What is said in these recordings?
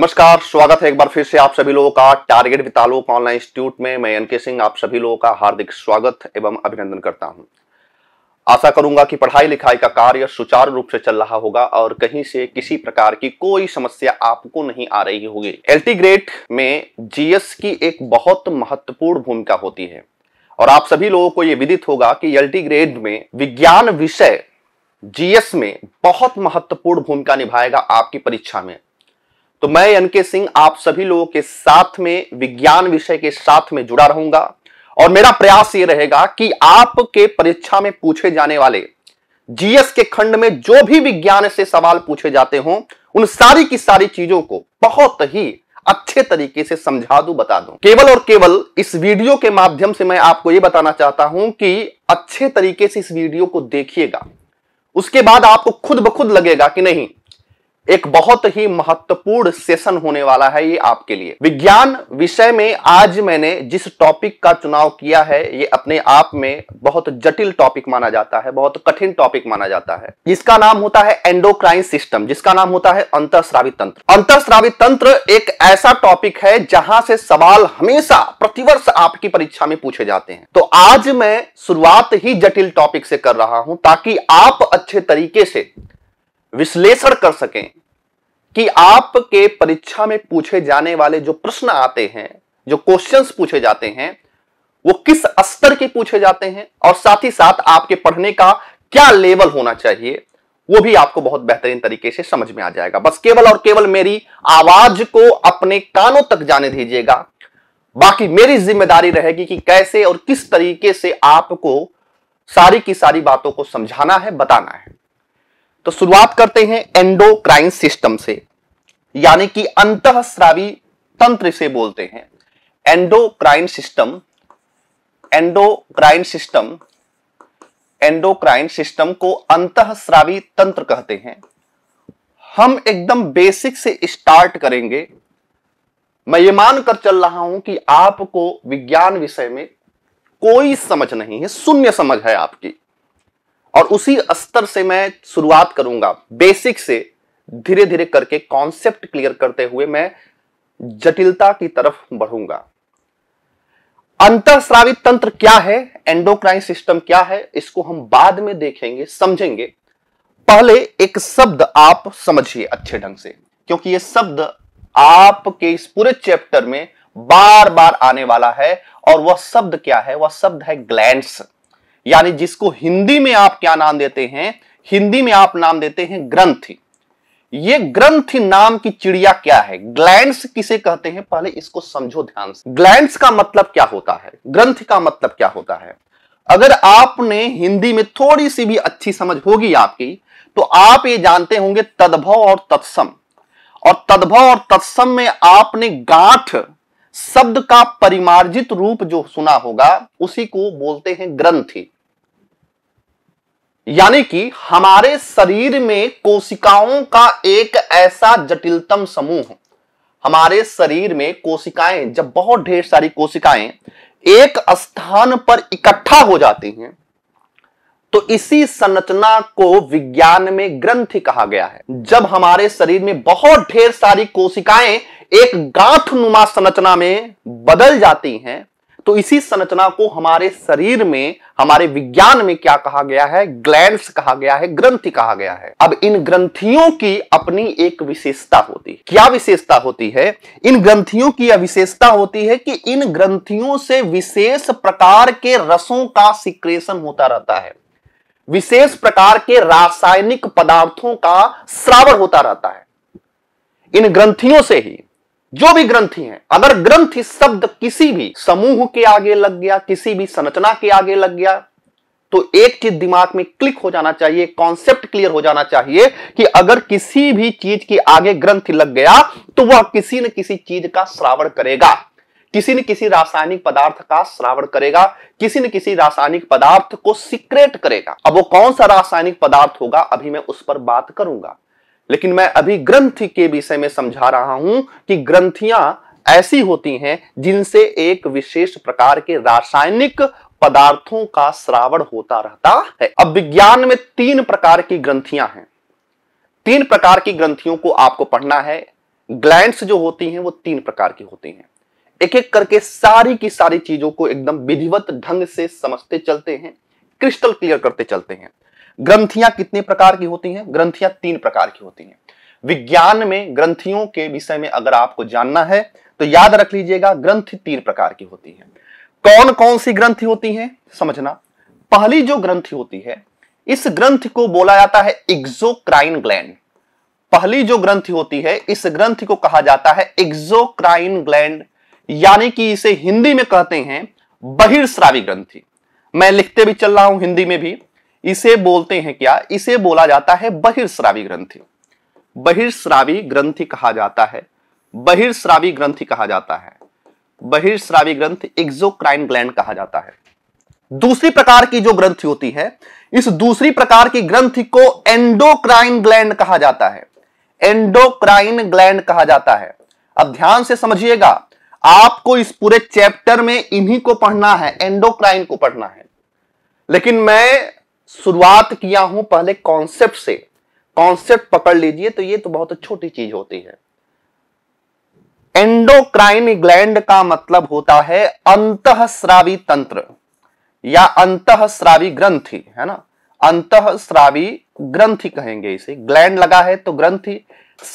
नमस्कार स्वागत है एक बार फिर से आप सभी लोगों का टारगेट वितालोक ऑनलाइन इंस्टीट्यूट में मैं एनके सिंह आप सभी लोगों का हार्दिक स्वागत एवं अभिनंदन करता हूं आशा करूंगा कि पढ़ाई लिखाई का कार्य सुचारू रूप से चल रहा होगा और कहीं से किसी प्रकार की कोई समस्या आपको नहीं आ रही होगी एल्टी ग्रेड में जीएस की एक बहुत महत्वपूर्ण भूमिका होती है और आप सभी लोगों को यह विदित होगा कि एल्टी ग्रेड में विज्ञान विषय जीएस में बहुत महत्वपूर्ण भूमिका निभाएगा आपकी परीक्षा में तो मैं के सिंह आप सभी लोगों के साथ में विज्ञान विषय के साथ में जुड़ा रहूंगा और मेरा प्रयास ये रहेगा कि आपके परीक्षा में पूछे जाने वाले जीएस के खंड में जो भी विज्ञान से सवाल पूछे जाते हों उन सारी की सारी चीजों को बहुत ही अच्छे तरीके से समझा दू बता दू केवल और केवल इस वीडियो के माध्यम से मैं आपको ये बताना चाहता हूं कि अच्छे तरीके से इस वीडियो को देखिएगा उसके बाद आपको खुद ब खुद लगेगा कि नहीं एक बहुत ही महत्वपूर्ण सेशन होने वाला है ये आपके लिए विज्ञान विषय में आज मैंने जिस टॉपिक का चुनाव किया है ये अपने आप में बहुत जटिल टॉपिक माना जाता है बहुत कठिन टॉपिक माना जाता है जिसका नाम होता है एंडोक्राइन सिस्टम जिसका नाम होता है अंतरश्रावित तंत्र अंतरश्रावित तंत्र एक ऐसा टॉपिक है जहां से सवाल हमेशा प्रतिवर्ष आपकी परीक्षा में पूछे जाते हैं तो आज मैं शुरुआत ही जटिल टॉपिक से कर रहा हूं ताकि आप अच्छे तरीके से विश्लेषण कर सकें कि आपके परीक्षा में पूछे जाने वाले जो प्रश्न आते हैं जो क्वेश्चंस पूछे जाते हैं वो किस स्तर के पूछे जाते हैं और साथ ही साथ आपके पढ़ने का क्या लेवल होना चाहिए वो भी आपको बहुत बेहतरीन तरीके से समझ में आ जाएगा बस केवल और केवल मेरी आवाज को अपने कानों तक जाने दीजिएगा बाकी मेरी जिम्मेदारी रहेगी कि कैसे और किस तरीके से आपको सारी की सारी बातों को समझाना है बताना है तो शुरुआत करते हैं एंडोक्राइन सिस्टम से यानी कि श्रावी तंत्र से बोलते हैं endocrine system endocrine system endocrine system को अंतःस्रावी तंत्र कहते हैं हम एकदम बेसिक से स्टार्ट करेंगे मैं ये मानकर चल रहा हूं कि आपको विज्ञान विषय में कोई समझ नहीं है शून्य समझ है आपकी और उसी स्तर से मैं शुरुआत करूंगा बेसिक से धीरे धीरे करके कॉन्सेप्ट क्लियर करते हुए मैं जटिलता की तरफ बढ़ूंगा अंतरश्रावित तंत्र क्या है एंडोक्राइन सिस्टम क्या है इसको हम बाद में देखेंगे समझेंगे पहले एक शब्द आप समझिए अच्छे ढंग से क्योंकि यह शब्द आपके इस पूरे चैप्टर में बार बार आने वाला है और वह शब्द क्या है वह शब्द है ग्लैंड्स यानी जिसको हिंदी में आप क्या नाम देते हैं हिंदी में आप नाम देते हैं ग्रंथि ये ग्रंथि नाम की चिड़िया क्या है ग्लैंड्स किसे कहते हैं पहले इसको समझो ध्यान से ग्लैंड्स का मतलब क्या होता है ग्रंथ का मतलब क्या होता है अगर आपने हिंदी में थोड़ी सी भी अच्छी समझ होगी आपकी तो आप ये जानते होंगे तद्भव और तत्सम और तद्भव और तत्सम में आपने गांठ शब्द का परिमार्जित रूप जो सुना होगा उसी को बोलते हैं ग्रंथी यानी कि हमारे शरीर में कोशिकाओं का एक ऐसा जटिलतम समूह हमारे शरीर में कोशिकाएं जब बहुत ढेर सारी कोशिकाएं एक स्थान पर इकट्ठा हो जाती हैं तो इसी संरचना को विज्ञान में ग्रंथि कहा गया है जब हमारे शरीर में बहुत ढेर सारी कोशिकाएं एक गांठ नुमा संरचना में बदल जाती हैं तो इसी संरचना को हमारे शरीर में हमारे विज्ञान में क्या कहा गया है ग्लैंड्स कहा गया है ग्रंथि कहा गया है अब इन ग्रंथियों की अपनी एक विशेषता होती है क्या विशेषता होती है इन ग्रंथियों की यह विशेषता होती है कि इन ग्रंथियों से विशेष प्रकार के रसों का सिक्रेशन होता रहता है विशेष प्रकार के रासायनिक पदार्थों का श्रावण होता रहता है इन ग्रंथियों से ही जो भी ग्रंथि है अगर ग्रंथि शब्द किसी भी समूह के आगे लग गया किसी भी संरचना के आगे लग गया तो एक चीज दिमाग में क्लिक हो जाना चाहिए कॉन्सेप्ट क्लियर हो जाना चाहिए कि अगर किसी भी चीज के आगे ग्रंथि लग गया तो वह किसी न किसी चीज का श्रावण करेगा किसी न किसी रासायनिक पदार्थ का श्रावण करेगा किसी न किसी रासायनिक पदार्थ को सीक्रेट करेगा अब वो कौन सा रासायनिक पदार्थ होगा अभी मैं उस पर बात करूंगा लेकिन मैं अभी ग्रंथि के विषय में समझा रहा हूं कि ग्रंथियां ऐसी होती हैं जिनसे एक विशेष प्रकार के रासायनिक पदार्थों का श्रावण होता रहता है अब विज्ञान में तीन प्रकार की ग्रंथियां हैं तीन प्रकार की ग्रंथियों को आपको पढ़ना है ग्लैंड्स जो होती हैं वो तीन प्रकार की होती हैं एक एक करके सारी की सारी चीजों को एकदम विधिवत ढंग से समझते चलते हैं क्रिस्टल क्लियर करते चलते हैं ग्रंथियां कितने प्रकार की होती हैं ग्रंथियां तीन प्रकार की होती हैं विज्ञान में ग्रंथियों के विषय में अगर आपको जानना है तो याद रख लीजिएगा ग्रंथ तीन प्रकार की होती है कौन कौन सी ग्रंथि होती है समझना पहली जो ग्रंथि होती है इस ग्रंथ को बोला जाता है एक्सोक्राइन ग्लैंड पहली जो ग्रंथि होती है इस ग्रंथ को कहा जाता है एक्सोक्राइन ग्लैंड यानी कि इसे हिंदी में कहते हैं बहिर्श्रावी ग्रंथि मैं लिखते भी चल रहा हूं हिंदी में भी इसे बोलते हैं क्या इसे बोला जाता है बहिर्श्रावी ग्रंथि बहिर्श्रावी ग्रंथि कहा जाता है बहिर्श्रावी ग्रंथि कहा जाता है बहिर्श्रावी ग्रंथ एक्सोक्राइन ग्लैंड कहा जाता है दूसरी प्रकार की जो ग्रंथि होती है इस दूसरी प्रकार की ग्रंथि को एंडोक्राइन ग्लैंड कहा जाता है एंडोक्राइन ग्लैंड कहा जाता है अब ध्यान से समझिएगा आपको इस पूरे चैप्टर में इन्हीं को पढ़ना है एंडोक्राइन को पढ़ना है लेकिन मैं शुरुआत किया हूं पहले कॉन्सेप्ट से कॉन्सेप्ट पकड़ लीजिए तो ये तो बहुत छोटी चीज होती है एंडोक्राइन ग्लैंड का मतलब होता है अंत श्रावी तंत्र या अंत श्रावी ग्रंथि है ना अंत श्रावी ग्रंथि कहेंगे इसे ग्लैंड लगा है तो ग्रंथि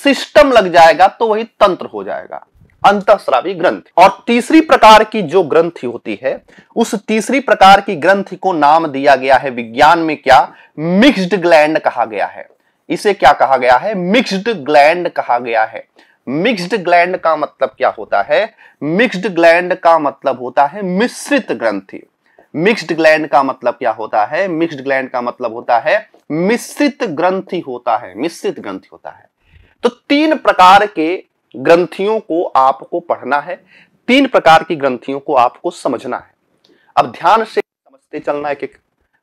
सिस्टम लग जाएगा तो वही तंत्र हो जाएगा अंतस्रावी ग्रंथि और तीसरी प्रकार की जो ग्रंथि होती है उस तीसरी प्रकार की ग्रंथि को नाम दिया गया है विज्ञान में क्या मिक्स्ड ग्लैंड कहा गया है इसे क्या कहा गया है मिक्स्ड ग्लैंड कहा गया है मिक्स्ड ग्लैंड का मतलब क्या होता है मिक्स्ड ग्लैंड का मतलब होता है मिश्रित ग्रंथि मिक्स्ड ग्लैंड का मतलब क्या होता है मिक्स्ड ग्लैंड का मतलब होता है मिश्रित ग्रंथि होता है मिश्रित ग्रंथि होता है तो तीन प्रकार के ग्रंथियों को आपको पढ़ना है तीन प्रकार की ग्रंथियों को आपको समझना है अब ध्यान से समझते चलना है कि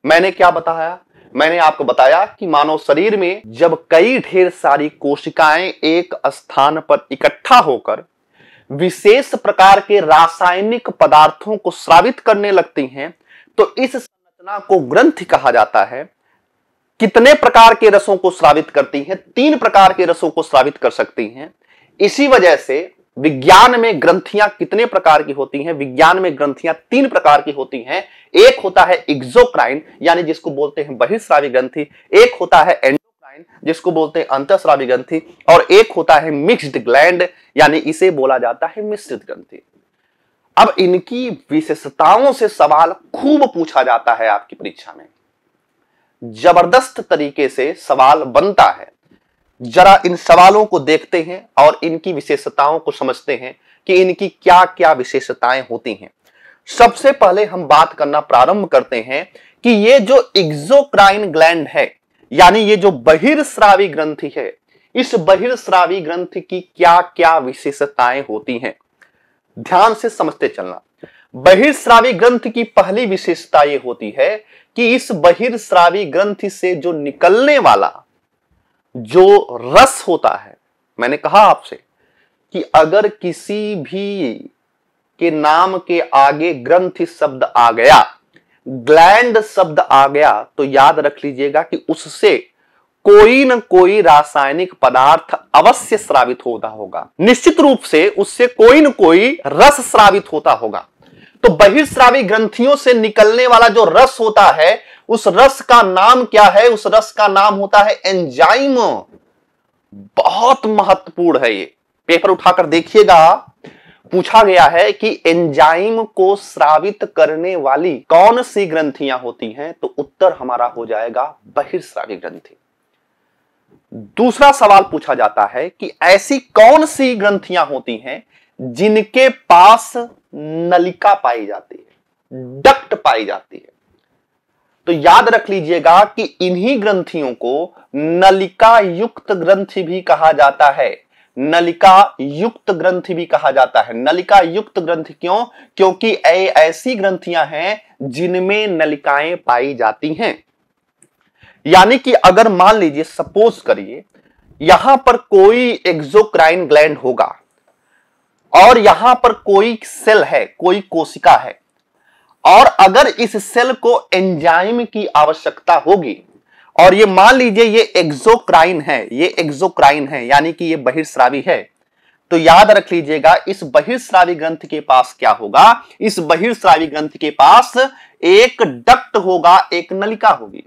मैंने क्या बताया मैंने आपको बताया कि मानव शरीर में जब कई ढेर सारी कोशिकाएं एक स्थान पर इकट्ठा होकर विशेष प्रकार के रासायनिक पदार्थों को श्रावित करने लगती हैं तो इस संरचना को ग्रंथ कहा जाता है कितने प्रकार के रसों को श्रावित करती हैं तीन प्रकार के रसों को श्रावित कर सकती हैं इसी वजह से विज्ञान में ग्रंथियां कितने प्रकार की होती हैं विज्ञान में ग्रंथियां तीन प्रकार की होती हैं एक होता है एक्सोक्राइन यानी जिसको बोलते हैं बहिर्स्रावी ग्रंथि एक होता है एंडोक्राइन जिसको बोलते हैं अंतस्रावी ग्रंथि और एक होता है मिक्स्ड ग्लैंड यानी इसे बोला जाता है मिश्रित ग्रंथि अब इनकी विशेषताओं से सवाल खूब पूछा जाता है आपकी परीक्षा में जबरदस्त तरीके से सवाल बनता है जरा इन सवालों को देखते हैं और इनकी विशेषताओं को समझते हैं कि इनकी क्या क्या विशेषताएं होती हैं सबसे पहले हम बात करना प्रारंभ करते हैं कि ये जो इग्जोक्राइन ग्लैंड है यानी ये जो बहिर्श्रावी ग्रंथि है इस बहिर्श्रावी ग्रंथ की क्या क्या विशेषताएं होती हैं ध्यान से समझते चलना बहिर्श्रावी ग्रंथ की पहली विशेषता ये होती है कि इस बहिर्श्रावी ग्रंथि से जो निकलने वाला जो रस होता है मैंने कहा आपसे कि अगर किसी भी के नाम के आगे ग्रंथि शब्द आ गया ग्लैंड शब्द आ गया तो याद रख लीजिएगा कि उससे कोई न कोई रासायनिक पदार्थ अवश्य श्रावित होता होगा निश्चित रूप से उससे कोई न कोई रस श्रावित होता होगा तो बहिर्श्रावी ग्रंथियों से निकलने वाला जो रस होता है उस रस का नाम क्या है उस रस का नाम होता है एंजाइम बहुत महत्वपूर्ण है ये पेपर उठाकर देखिएगा पूछा गया है कि एंजाइम को श्रावित करने वाली कौन सी ग्रंथियां होती हैं तो उत्तर हमारा हो जाएगा बहिर्श्रावी ग्रंथि दूसरा सवाल पूछा जाता है कि ऐसी कौन सी ग्रंथियां होती हैं जिनके पास नलिका पाई जाती है डक्ट पाई जाती है तो याद रख लीजिएगा कि इन्हीं ग्रंथियों को नलिका युक्त ग्रंथि भी कहा जाता है नलिका युक्त ग्रंथि भी कहा जाता है नलिका युक्त ग्रंथि क्यों क्योंकि ऐसी ग्रंथियां हैं जिनमें नलिकाएं पाई जाती हैं यानी कि अगर मान लीजिए सपोज करिए यहां पर कोई एक्सोक्राइन ग्लैंड होगा और यहां पर कोई सेल है कोई कोशिका है और अगर इस सेल को एंजाइम की आवश्यकता होगी और ये मान लीजिए ये एक्सोक्राइन है ये एक्सोक्राइन है यानी कि ये बहिर्श्रावी है तो याद रख लीजिएगा इस बहिर्श्रावी ग्रंथ के पास क्या होगा इस बहिर्श्रावी ग्रंथ के पास एक डक्ट होगा एक नलिका होगी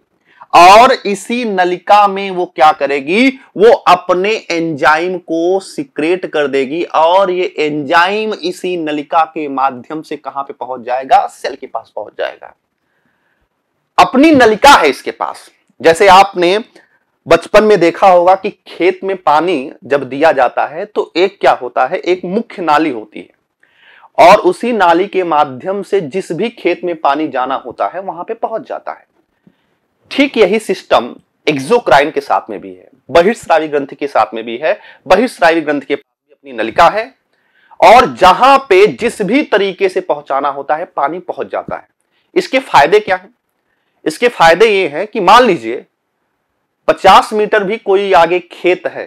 और इसी नलिका में वो क्या करेगी वो अपने एंजाइम को सिक्रेट कर देगी और ये एंजाइम इसी नलिका के माध्यम से कहां पे पहुंच जाएगा सेल के पास पहुंच जाएगा अपनी नलिका है इसके पास जैसे आपने बचपन में देखा होगा कि खेत में पानी जब दिया जाता है तो एक क्या होता है एक मुख्य नाली होती है और उसी नाली के माध्यम से जिस भी खेत में पानी जाना होता है वहां पे पहुंच जाता है ठीक यही सिस्टम एक्सोक्राइन के साथ में भी है बहिर्स्रावी ग्रंथ के साथ में भी है बहिर्स्रावी ग्रंथ के पास भी अपनी नलिका है और जहां पे जिस भी तरीके से पहुंचाना होता है पानी पहुंच जाता है इसके फायदे क्या हैं इसके फायदे ये हैं कि मान लीजिए 50 मीटर भी कोई आगे खेत है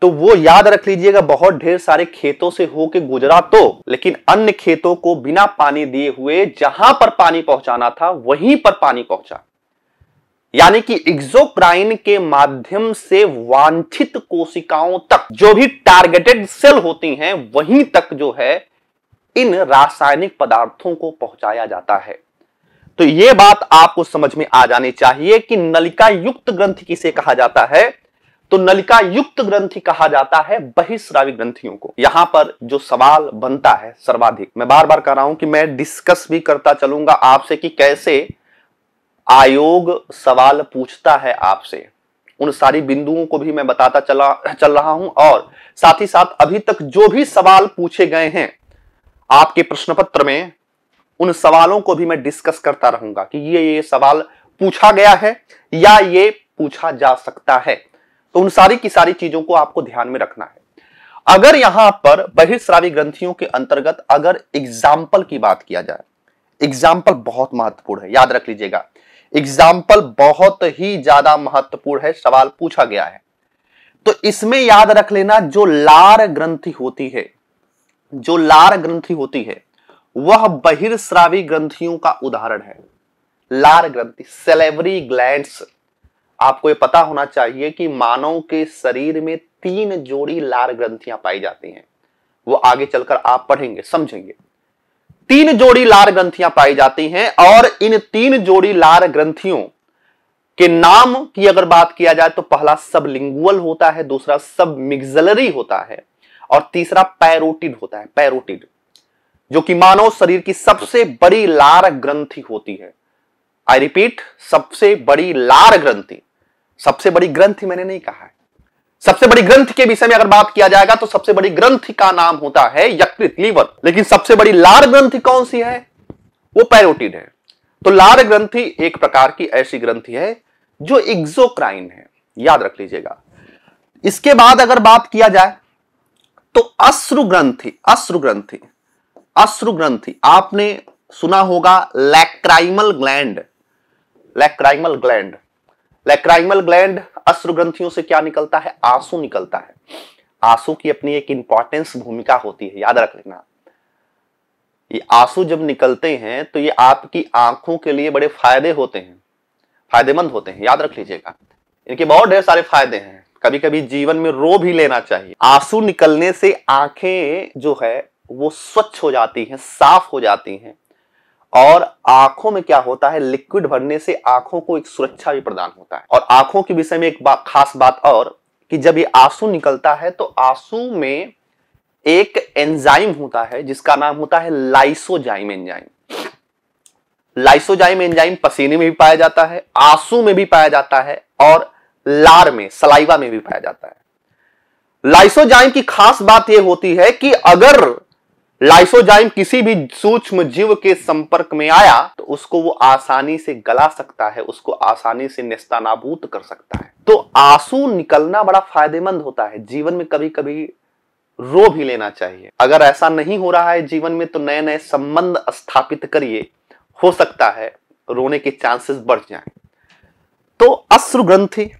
तो वो याद रख लीजिएगा बहुत ढेर सारे खेतों से होके गुजरा तो लेकिन अन्य खेतों को बिना पानी दिए हुए जहां पर पानी पहुंचाना था वहीं पर पानी पहुंचा यानी कि एक्सोक्राइन के माध्यम से वांछित कोशिकाओं तक जो भी टारगेटेड सेल होती हैं वहीं तक जो है इन रासायनिक पदार्थों को पहुंचाया जाता है तो ये बात आपको समझ में आ जानी चाहिए कि नलिका युक्त ग्रंथ किसे कहा जाता है तो नलिका युक्त ग्रंथि कहा जाता है बहिश्रावी ग्रंथियों को यहां पर जो सवाल बनता है सर्वाधिक मैं बार बार कह रहा हूं कि मैं डिस्कस भी करता चलूंगा आपसे कि कैसे आयोग सवाल पूछता है आपसे उन सारी बिंदुओं को भी मैं बताता चला चल रहा हूं और साथ ही साथ अभी तक जो भी सवाल पूछे गए हैं आपके प्रश्न पत्र में उन सवालों को भी मैं डिस्कस करता रहूंगा कि ये ये सवाल पूछा गया है या ये पूछा जा सकता है तो उन सारी की सारी चीजों को आपको ध्यान में रखना है अगर यहां पर बहिर्श्रावी ग्रंथियों के अंतर्गत अगर एग्जाम्पल की बात किया जाए एग्जाम्पल बहुत महत्वपूर्ण है याद रख लीजिएगा एग्जाम्पल बहुत ही ज्यादा महत्वपूर्ण है सवाल पूछा गया है तो इसमें याद रख लेना जो लार ग्रंथि होती है जो लार ग्रंथि होती है वह बहिर्श्रावी ग्रंथियों का उदाहरण है लार ग्रंथि सेलेवरी ग्लैंड्स आपको ये पता होना चाहिए कि मानव के शरीर में तीन जोड़ी लार ग्रंथियां पाई जाती हैं वो आगे चलकर आप पढ़ेंगे समझेंगे तीन जोड़ी लार ग्रंथियां पाई जाती हैं और इन तीन जोड़ी लार ग्रंथियों के नाम की अगर बात किया जाए तो पहला लिंगुअल होता है दूसरा सब मिग्जलरी होता है और तीसरा पैरोटिड होता है पैरोटिड जो कि मानव शरीर की सबसे बड़ी लार ग्रंथि होती है आई रिपीट सबसे बड़ी लार ग्रंथि सबसे बड़ी ग्रंथ मैंने नहीं कहा है सबसे बड़ी ग्रंथ के विषय में अगर बात किया जाएगा तो सबसे बड़ी ग्रंथ का नाम होता है यकृत लीवर लेकिन सबसे बड़ी लार ग्रंथि कौन सी है वो पैरोटिड है तो लार ग्रंथि एक प्रकार की ऐसी ग्रंथि है जो एक्सोक्राइन है याद रख लीजिएगा इसके बाद अगर बात किया जाए तो अश्रु ग्रंथि अश्रु ग्रंथि अश्रु ग्रंथि आपने सुना होगा lacrimal gland lacrimal gland lacrimal gland अश्र ग्रंथियों से क्या निकलता है आंसू निकलता है आंसू की अपनी एक इंपॉर्टेंस भूमिका होती है याद रख लेना ये आंसू जब निकलते हैं तो ये आपकी आंखों के लिए बड़े फायदे होते हैं फायदेमंद होते हैं याद रख लीजिएगा इनके बहुत ढेर सारे फायदे हैं कभी कभी जीवन में रो भी लेना चाहिए आंसू निकलने से आंखें जो है वो स्वच्छ हो जाती हैं साफ हो जाती हैं और आंखों में क्या होता है लिक्विड भरने से आंखों को एक सुरक्षा भी प्रदान होता है और आंखों के विषय में एक बा, खास बात और कि जब ये आंसू निकलता है तो आंसू में एक एंजाइम होता है जिसका नाम होता है लाइसोजाइम एंजाइम लाइसोजाइम एंजाइम पसीने में भी पाया जाता है आंसू में भी पाया जाता है और लार में सलाइवा में भी पाया जाता है लाइसोजाइम की खास बात यह होती है कि अगर लाइसोजाइम किसी भी सूक्ष्म जीव के संपर्क में आया तो उसको वो आसानी से गला सकता है उसको आसानी से निस्तानाबूत कर सकता है तो आंसू निकलना बड़ा फायदेमंद होता है जीवन में कभी कभी रो भी लेना चाहिए अगर ऐसा नहीं हो रहा है जीवन में तो नए नए संबंध स्थापित करिए हो सकता है रोने के चांसेस बढ़ जाए तो अश्रु ग्रंथि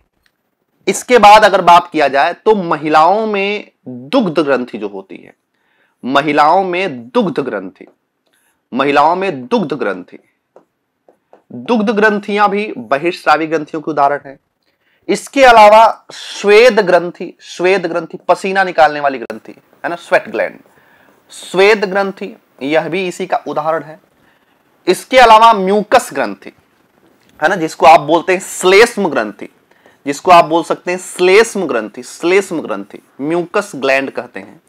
इसके बाद अगर बात किया जाए तो महिलाओं में दुग्ध ग्रंथि जो होती है महिलाओं में दुग्ध ग्रंथि महिलाओं में दुग्ध ग्रंथि दुग्ध ग्रंथियां भी बहिर्श्रावी ग्रंथियों के उदाहरण है इसके अलावा स्वेद ग्रंथि स्वेद ग्रंथि पसीना निकालने वाली ग्रंथि है ना स्वेट ग्लैंड स्वेद ग्रंथि यह भी इसी का उदाहरण है इसके अलावा म्यूकस ग्रंथि है ना जिसको आप बोलते हैं स्लेष्म ग्रंथि जिसको आप बोल सकते हैं स्लेष्म ग्रंथि स्लेष्म ग्रंथि म्यूकस ग्लैंड कहते हैं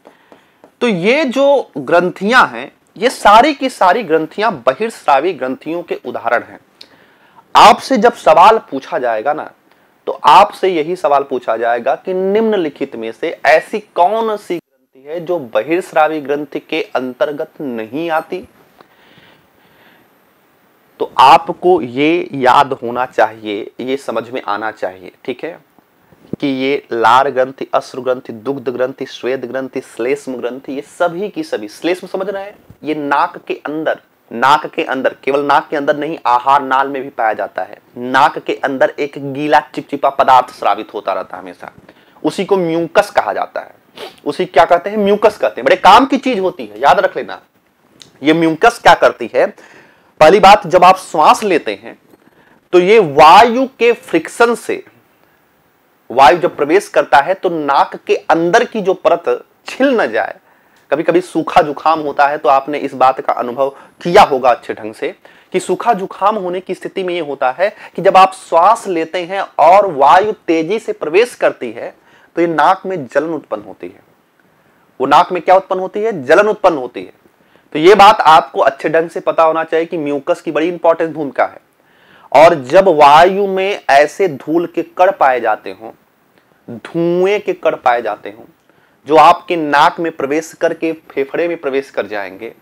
तो ये जो ग्रंथियां हैं ये सारी की सारी ग्रंथियां बहिर्श्रावी ग्रंथियों के उदाहरण हैं आपसे जब सवाल पूछा जाएगा ना तो आपसे यही सवाल पूछा जाएगा कि निम्नलिखित में से ऐसी कौन सी ग्रंथि है जो बहिर्श्रावी ग्रंथि के अंतर्गत नहीं आती तो आपको ये याद होना चाहिए ये समझ में आना चाहिए ठीक है कि ये लार ग्रंथि अश्रु ग्रंथि दुग्ध ग्रंथि श्वेत ग्रंथि श्लेष्म ग्रंथि ये सभी की सभी श्लेष्म समझ रहे हैं ये नाक के अंदर नाक के अंदर केवल नाक के अंदर नहीं आहार नाल में भी पाया जाता है नाक के अंदर एक गीला चिपचिपा पदार्थ श्रावित होता रहता है हमेशा उसी को म्यूकस कहा जाता है उसी क्या कहते हैं म्यूकस कहते हैं बड़े काम की चीज होती है याद रख लेना ये म्यूकस क्या करती है पहली बात जब आप श्वास लेते हैं तो ये वायु के फ्रिक्शन से वायु जब प्रवेश करता है तो नाक के अंदर की जो परत छिल न जाए कभी कभी सूखा जुखाम होता है तो आपने इस बात का अनुभव किया होगा अच्छे ढंग से कि सूखा जुखाम होने की स्थिति में यह होता है कि जब आप श्वास लेते हैं और वायु तेजी से प्रवेश करती है तो ये नाक में जलन उत्पन्न होती है वो नाक में क्या उत्पन्न होती है जलन उत्पन्न होती है तो ये बात आपको अच्छे ढंग से पता होना चाहिए कि म्यूकस की बड़ी इंपॉर्टेंट भूमिका है और जब वायु में ऐसे धूल के कण पाए जाते हों धुएं के कण पाए जाते हों जो आपके नाक में प्रवेश करके फेफड़े में प्रवेश कर जाएंगे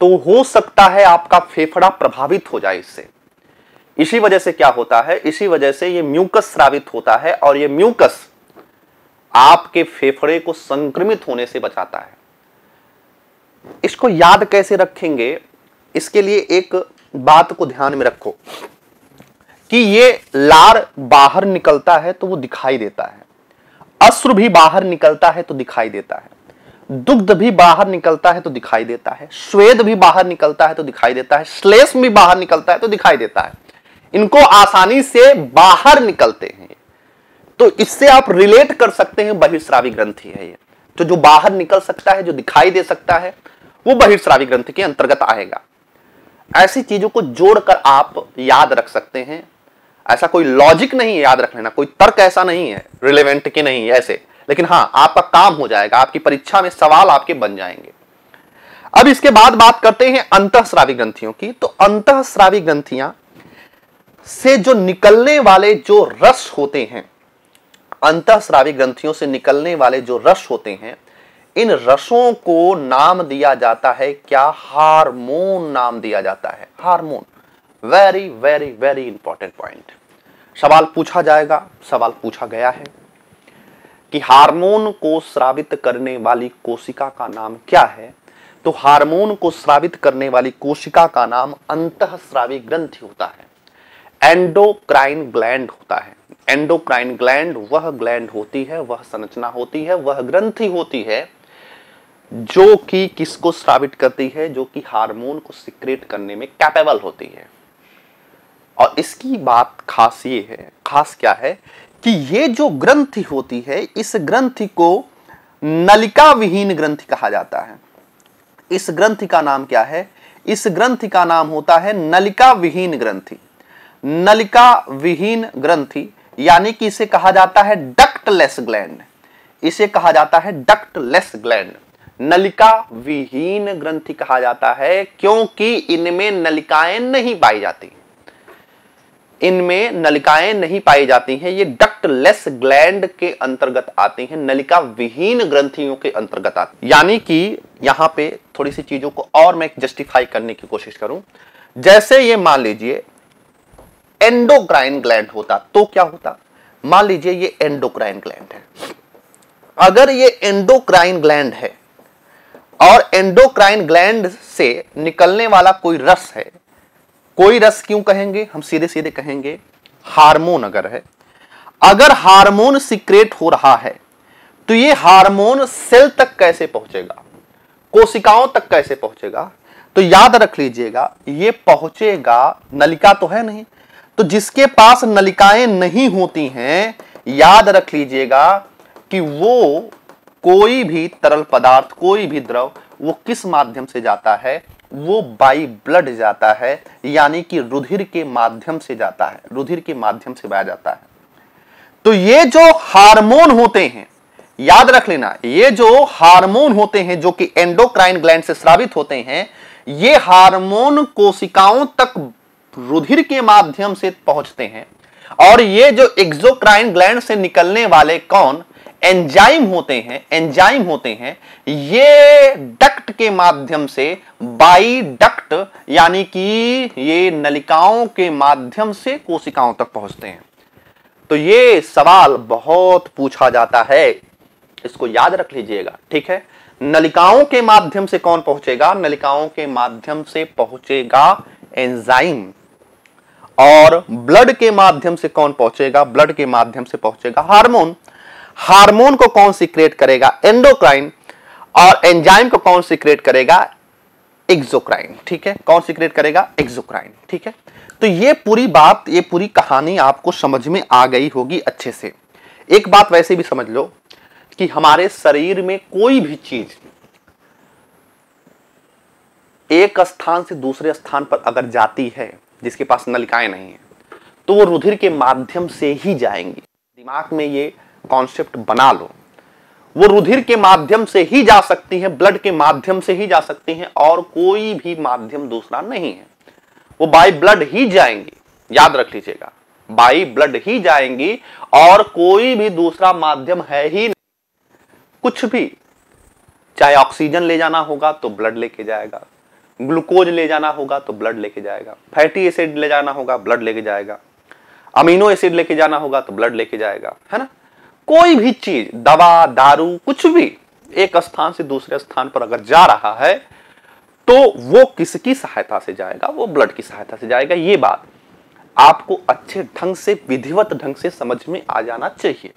तो हो सकता है आपका फेफड़ा प्रभावित हो जाए इससे इसी वजह से क्या होता है इसी वजह से ये म्यूकस स्रावित होता है और ये म्यूकस आपके फेफड़े को संक्रमित होने से बचाता है इसको याद कैसे रखेंगे इसके लिए एक बात को ध्यान में रखो कि ये लार बाहर निकलता है तो वो दिखाई देता है अश्रु भी बाहर निकलता है तो दिखाई देता है दुग्ध भी बाहर निकलता है तो दिखाई देता है श्वेद भी बाहर निकलता है तो दिखाई देता है श्लेष भी बाहर निकलता है तो दिखाई देता है इनको आसानी से बाहर निकलते हैं तो इससे आप रिलेट कर सकते हैं बहिर्श्रावी ग्रंथि है ये तो जो बाहर निकल सकता है जो दिखाई दे सकता है वो बहिर्श्रावी ग्रंथ के अंतर्गत आएगा ऐसी चीजों को जोड़कर आप याद रख सकते हैं ऐसा कोई लॉजिक नहीं है याद रख लेना कोई तर्क ऐसा नहीं है रिलेवेंट के नहीं ऐसे लेकिन हाँ आपका काम हो जाएगा आपकी परीक्षा में सवाल आपके बन जाएंगे अब इसके बाद बात करते हैं अंतःस्रावी ग्रंथियों की तो अंतःस्रावी ग्रंथियां से जो निकलने वाले जो रस होते हैं अंतःस्रावी ग्रंथियों से निकलने वाले जो रस होते हैं इन रसों को नाम दिया जाता है क्या हार्मोन नाम दिया जाता है hormone very very very important point सवाल पूछा जाएगा सवाल पूछा गया है कि हार्मोन को श्रावित करने वाली कोशिका का नाम क्या है तो हार्मोन को श्रावित करने वाली कोशिका का नाम अंत स्रावी ग्रंथि होता है एंडोक्राइन ग्लैंड होता है एंडोक्राइन ग्लैंड वह ग्लैंड होती है वह संरचना होती है वह ग्रंथि होती है जो कि किसको स्रावित करती है जो कि हार्मोन को सिक्रेट करने में कैपेबल होती है और इसकी बात खास ये है खास क्या है कि ये जो ग्रंथि होती है इस ग्रंथि को नलिका विहीन ग्रंथि कहा जाता है इस ग्रंथि का नाम क्या है इस ग्रंथि का नाम होता है नलिका विहीन ग्रंथि नलिका विहीन ग्रंथि यानी कि इसे कहा जाता है डक्टलेस ग्लैंड इसे कहा जाता है डक्टलेस ग्लैंड नलिका विहीन ग्रंथि कहा जाता है क्योंकि इनमें नलिकाएं नहीं पाई जाती इनमें नलिकाएं नहीं पाई जाती हैं ये डक्टलेस ग्लैंड के अंतर्गत आती हैं नलिका विहीन ग्रंथियों के अंतर्गत आती यानी कि यहां पे थोड़ी सी चीजों को और मैं जस्टिफाई करने की कोशिश करूं जैसे ये मान लीजिए एंडोक्राइन ग्लैंड होता तो क्या होता मान लीजिए ये एंडोक्राइन ग्लैंड है अगर ये एंडोक्राइन ग्लैंड है और एंडोक्राइन ग्लैंड से निकलने वाला कोई रस है कोई रस क्यों कहेंगे हम सीधे सीधे कहेंगे हार्मोन अगर है अगर हार्मोन सिक्रेट हो रहा है तो ये हार्मोन सेल तक कैसे पहुंचेगा कोशिकाओं तक कैसे पहुंचेगा तो याद रख लीजिएगा ये पहुंचेगा नलिका तो है नहीं तो जिसके पास नलिकाएं नहीं होती हैं याद रख लीजिएगा कि वो कोई भी तरल पदार्थ कोई भी द्रव वो किस माध्यम से जाता है वो बाई ब्लड जाता है यानी कि रुधिर के माध्यम से जाता है रुधिर के माध्यम से बाया जाता है तो ये जो हार्मोन होते हैं याद रख लेना ये जो हार्मोन होते हैं जो कि एंडोक्राइन ग्लैंड से स्रावित होते हैं ये हार्मोन कोशिकाओं तक रुधिर के माध्यम से पहुंचते हैं और ये जो एक्सोक्राइन ग्लैंड से निकलने वाले कौन एंजाइम होते हैं एंजाइम होते हैं ये डक्ट के माध्यम से बाई डक्ट यानी कि ये नलिकाओं के माध्यम से कोशिकाओं तक पहुंचते हैं तो ये सवाल बहुत पूछा जाता है इसको याद रख लीजिएगा ठीक है नलिकाओं के माध्यम से कौन पहुंचेगा नलिकाओं के माध्यम से पहुंचेगा एंजाइम और ब्लड के माध्यम से कौन पहुंचेगा ब्लड के माध्यम से पहुंचेगा हार्मोन हार्मोन को कौन क्रिएट करेगा एंडोक्राइन और एंजाइम को कौन क्रिएट करेगा एक्सोक्राइन ठीक है कौन क्रिएट करेगा एक्सोक्राइन ठीक है तो ये पूरी बात ये पूरी कहानी आपको समझ में आ गई होगी अच्छे से एक बात वैसे भी समझ लो कि हमारे शरीर में कोई भी चीज एक स्थान से दूसरे स्थान पर अगर जाती है जिसके पास नलिकाएं नहीं है तो वो रुधिर के माध्यम से ही जाएंगी दिमाग में ये कॉन्सेप्ट बना लो वो रुधिर के माध्यम से ही जा सकती है ब्लड के माध्यम से ही जा सकती है और कोई भी माध्यम दूसरा नहीं है वो बाई ब्लड ही जाएंगी याद रख लीजिएगा बाई ब्लड ही जाएंगी और कोई भी दूसरा माध्यम है ही नहीं कुछ भी चाहे ऑक्सीजन ले जाना होगा तो ब्लड लेके जाएगा ग्लूकोज ले जाना होगा तो ब्लड लेके जाएगा फैटी एसिड ले जाना होगा ब्लड लेके जाएगा अमीनो एसिड लेके जाना होगा तो ब्लड लेके जाएगा है ना कोई भी चीज दवा दारू कुछ भी एक स्थान से दूसरे स्थान पर अगर जा रहा है तो वो किसकी सहायता से जाएगा वो ब्लड की सहायता से जाएगा ये बात आपको अच्छे ढंग से विधिवत ढंग से समझ में आ जाना चाहिए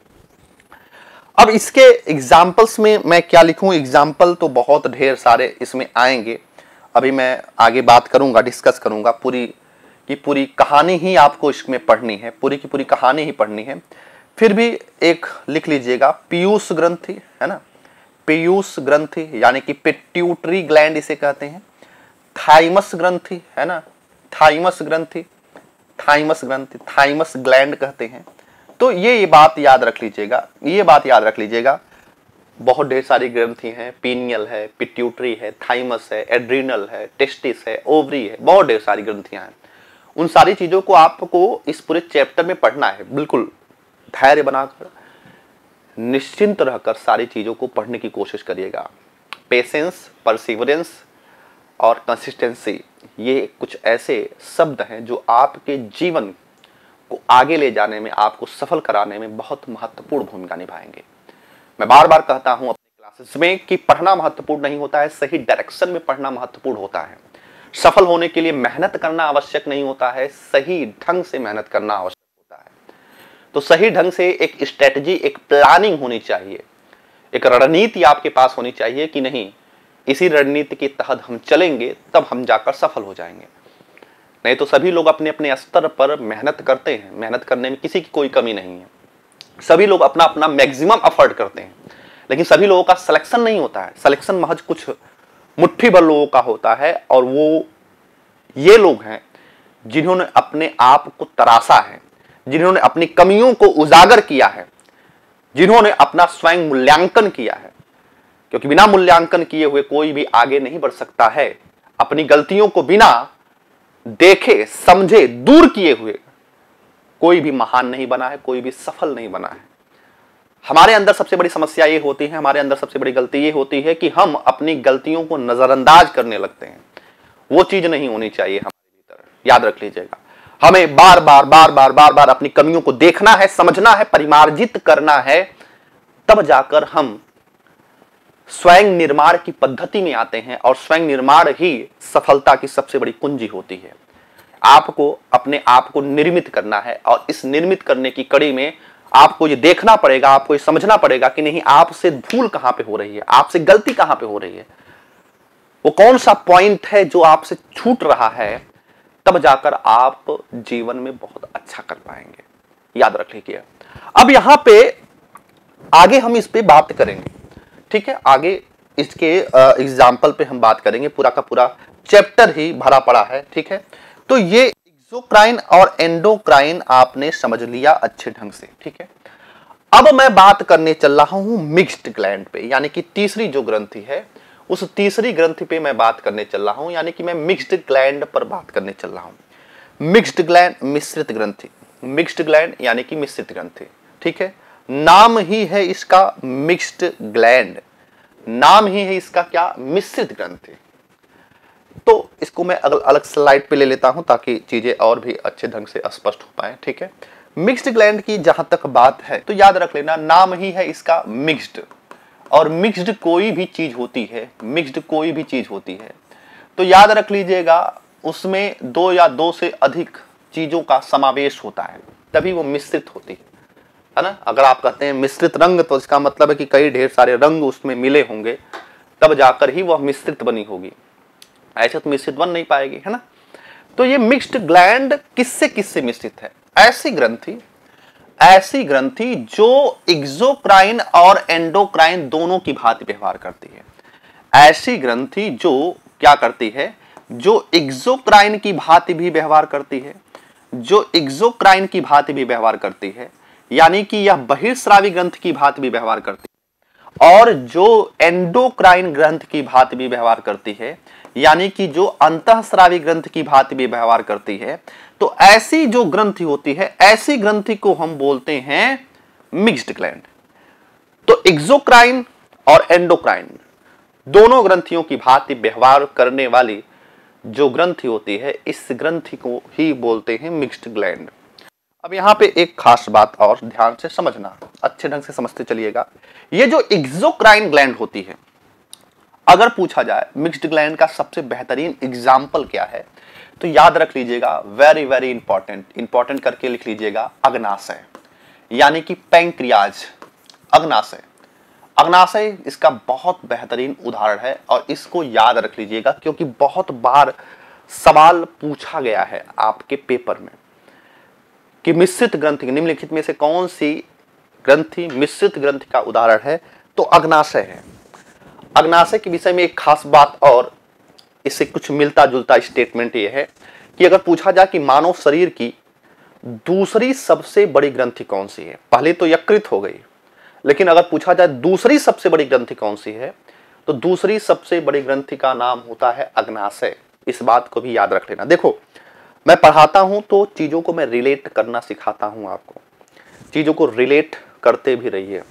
अब इसके एग्जाम्पल्स में मैं क्या लिखूं एग्जाम्पल तो बहुत ढेर सारे इसमें आएंगे अभी मैं आगे बात करूंगा डिस्कस करूंगा पूरी की पूरी कहानी ही आपको इसमें पढ़नी है पूरी की पूरी कहानी ही पढ़नी है फिर भी एक लिख लीजिएगा पीयूष ग्रंथि है ना पीयूष ग्रंथि यानी कि पिट्यूटरी ग्लैंड इसे कहते हैं थाइमस ग्रंथि है ना थाइमस ग्रंथि थाइमस ग्रंथि थाइमस ग्लैंड कहते हैं तो ये ये बात याद रख लीजिएगा ये बात याद रख लीजिएगा बहुत ढेर सारी ग्रंथि हैं पीनियल है पिट्यूटरी है थाइमस है एड्रीनल है टेस्टिस है ओवरी है बहुत ढेर सारी ग्रंथियां हैं उन सारी चीज़ों को आपको इस पूरे चैप्टर में पढ़ना है बिल्कुल धैर्य बनाकर निश्चिंत रहकर सारी चीज़ों को पढ़ने की कोशिश करिएगा पेशेंस परसिवरेंस और कंसिस्टेंसी ये कुछ ऐसे शब्द हैं जो आपके जीवन को आगे ले जाने में आपको सफल कराने में बहुत महत्वपूर्ण भूमिका निभाएंगे मैं बार बार कहता हूं अपने क्लासेस में कि पढ़ना महत्वपूर्ण नहीं होता है सही डायरेक्शन में पढ़ना महत्वपूर्ण होता है सफल होने के लिए मेहनत करना आवश्यक नहीं होता है सही ढंग से मेहनत करना आवश्यक तो सही ढंग से एक स्ट्रेटजी एक प्लानिंग होनी चाहिए एक रणनीति आपके पास होनी चाहिए कि नहीं इसी रणनीति के तहत हम चलेंगे तब हम जाकर सफल हो जाएंगे नहीं तो सभी लोग अपने अपने स्तर पर मेहनत करते हैं मेहनत करने में किसी की कोई कमी नहीं है सभी लोग अपना अपना मैक्सिमम अफर्ट करते हैं लेकिन सभी लोगों का सिलेक्शन नहीं होता है सिलेक्शन महज कुछ मुट्ठी भर लोगों का होता है और वो ये लोग हैं जिन्होंने अपने आप को तराशा है जिन्होंने अपनी कमियों को उजागर किया है जिन्होंने अपना स्वयं मूल्यांकन किया है क्योंकि बिना मूल्यांकन किए हुए कोई भी आगे नहीं बढ़ सकता है अपनी गलतियों को बिना देखे समझे दूर किए हुए कोई भी महान नहीं बना है कोई भी सफल नहीं बना है हमारे अंदर सबसे बड़ी समस्या ये होती है हमारे अंदर सबसे बड़ी गलती ये होती है कि हम अपनी गलतियों को नजरअंदाज करने लगते हैं वो चीज नहीं होनी चाहिए हमारे भीतर याद रख लीजिएगा हमें बार बार बार बार बार बार अपनी कमियों को देखना है समझना है परिमार्जित करना है तब जाकर हम स्वयं निर्माण की पद्धति में आते हैं और स्वयं निर्माण ही सफलता की सबसे बड़ी कुंजी होती है आपको अपने आप को निर्मित करना है और इस निर्मित करने की कड़ी में आपको ये देखना पड़ेगा आपको ये समझना पड़ेगा कि नहीं आपसे भूल कहाँ पे हो रही है आपसे गलती कहां पे हो रही है वो कौन सा पॉइंट है जो आपसे छूट रहा है तब जाकर आप जीवन में बहुत अच्छा कर पाएंगे याद रख लीजिए अब यहां पे आगे हम इस पे बात करेंगे ठीक है आगे इसके एग्जाम्पल पे हम बात करेंगे पूरा का पूरा चैप्टर ही भरा पड़ा है ठीक है तो ये एक्सोक्राइन और एंडोक्राइन आपने समझ लिया अच्छे ढंग से ठीक है अब मैं बात करने चल रहा हूं मिक्स्ड ग्लैंड पे यानी कि तीसरी जो ग्रंथि है उस तीसरी ग्रंथि पे मैं बात करने चल रहा हूँ यानी कि मैं मिक्स्ड ग्लैंड पर बात करने चल रहा हूँ मिक्स्ड ग्लैंड मिश्रित ग्रंथि मिक्स्ड ग्लैंड यानी कि मिश्रित ग्रंथि ठीक है नाम ही है इसका मिक्स्ड ग्लैंड नाम ही है इसका क्या मिश्रित ग्रंथि तो इसको मैं अलग स्लाइड पे ले लेता हूं ताकि चीजें और भी अच्छे ढंग से स्पष्ट हो पाए ठीक है मिक्स्ड ग्लैंड की जहां तक बात है तो याद रख लेना नाम ही है इसका मिक्स्ड और मिक्स्ड कोई भी चीज़ होती है मिक्स्ड कोई भी चीज़ होती है तो याद रख लीजिएगा उसमें दो या दो से अधिक चीज़ों का समावेश होता है तभी वो मिश्रित होती है है ना अगर आप कहते हैं मिश्रित रंग तो इसका मतलब है कि कई ढेर सारे रंग उसमें मिले होंगे तब जाकर ही वह मिश्रित बनी होगी ऐसे तो मिश्रित बन नहीं पाएगी है ना तो ये मिक्स्ड ग्लैंड किससे किससे मिश्रित है ऐसी ग्रंथि ऐसी ग्रंथि जो एक्सोक्राइन और एंडोक्राइन दोनों की भांति व्यवहार करती है ऐसी ग्रंथि जो क्या करती है जो एक्सोक्राइन की भांति भी व्यवहार करती है जो एक्सोक्राइन की भांति भी व्यवहार करती है यानी कि यह बहिर्श्रावी ग्रंथ की भांति भी व्यवहार करती है और जो एंडोक्राइन ग्रंथ की भांति भी व्यवहार करती है यानी कि जो अंतःस्रावी ग्रंथ की भांति भी व्यवहार करती है तो ऐसी जो ग्रंथि होती है ऐसी ग्रंथि को हम बोलते हैं मिक्स्ड ग्लैंड तो एक्सोक्राइन और एंडोक्राइन दोनों ग्रंथियों की भांति व्यवहार करने वाली जो ग्रंथि होती है इस ग्रंथि को ही बोलते हैं मिक्स्ड ग्लैंड अब यहां पे एक खास बात और ध्यान से समझना अच्छे ढंग से समझते चलिएगा ये जो एक्सोक्राइन ग्लैंड होती है अगर पूछा जाए मिक्स्ड ग्लैंड का सबसे बेहतरीन एग्जाम्पल क्या है तो याद रख लीजिएगा वेरी वेरी इंपॉर्टेंट इंपॉर्टेंट करके लिख लीजिएगा अग्नाशय यानी कि पैंक्रियाज अग्नाशय अग्नाशय इसका बहुत बेहतरीन उदाहरण है और इसको याद रख लीजिएगा क्योंकि बहुत बार सवाल पूछा गया है आपके पेपर में कि मिश्रित ग्रंथि निम्नलिखित में से कौन सी ग्रंथि मिश्रित ग्रंथि का उदाहरण है तो अग्नाशय है अग्नाशय के विषय में एक खास बात और इससे कुछ मिलता जुलता स्टेटमेंट ये है कि अगर पूछा जाए कि मानव शरीर की दूसरी सबसे बड़ी ग्रंथि कौन सी है पहले तो यकृत हो गई लेकिन अगर पूछा जाए दूसरी सबसे बड़ी ग्रंथि कौन सी है तो दूसरी सबसे बड़ी ग्रंथि का नाम होता है अग्नाशय इस बात को भी याद रख लेना देखो मैं पढ़ाता हूं तो चीज़ों को मैं रिलेट करना सिखाता हूं आपको चीज़ों को रिलेट करते भी रहिए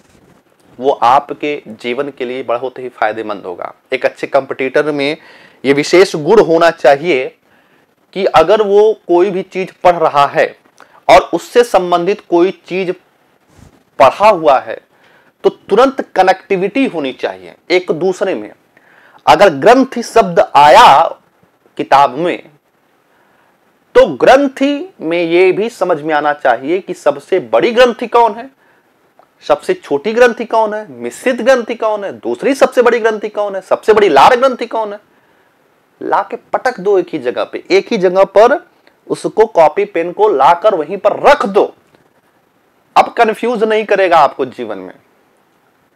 वो आपके जीवन के लिए बहुत ही फायदेमंद होगा एक अच्छे कंपटीटर में ये विशेष गुण होना चाहिए कि अगर वो कोई भी चीज पढ़ रहा है और उससे संबंधित कोई चीज पढ़ा हुआ है तो तुरंत कनेक्टिविटी होनी चाहिए एक दूसरे में अगर ग्रंथ शब्द आया किताब में तो ग्रंथ में यह भी समझ में आना चाहिए कि सबसे बड़ी ग्रंथि कौन है सबसे छोटी ग्रंथि कौन है मिश्रित ग्रंथि कौन है दूसरी सबसे बड़ी ग्रंथि कौन है सबसे बड़ी लार ग्रंथि कौन है ला के पटक दो एक ही जगह पे एक ही जगह पर उसको कॉपी पेन को लाकर वहीं पर रख दो अब कंफ्यूज नहीं करेगा आपको जीवन में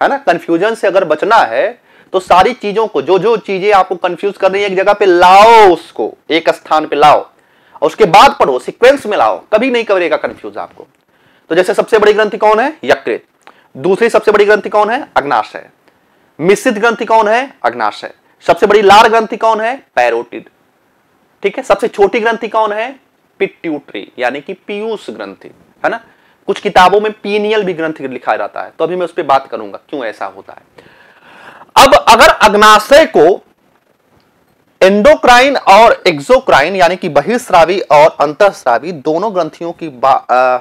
है ना कंफ्यूजन से अगर बचना है तो सारी चीजों को जो जो चीजें आपको कंफ्यूज कर रही है एक जगह पे लाओ उसको एक स्थान पे लाओ और उसके बाद पढ़ो सीक्वेंस में लाओ कभी नहीं करेगा कंफ्यूज आपको तो जैसे सबसे बड़ी ग्रंथि कौन है यकृत दूसरी सबसे बड़ी ग्रंथि कौन है अग्नाशय मिश्रित ग्रंथि कौन है अग्नाशय सबसे बड़ी लार ग्रंथि कौन है पैरोटिड ठीक है सबसे छोटी ग्रंथि कौन है पिट्यूटरी यानी कि पीयूष ग्रंथि है ना कुछ किताबों में पीनियल भी ग्रंथि लिखा जाता है तो अभी मैं उस पर बात करूंगा क्यों ऐसा होता है अब अगर अग्नाशय को एंडोक्राइन और एक्सोक्राइन यानी कि बहिर्स्रावी और अंतःस्रावी दोनों ग्रंथियों की बा, आ,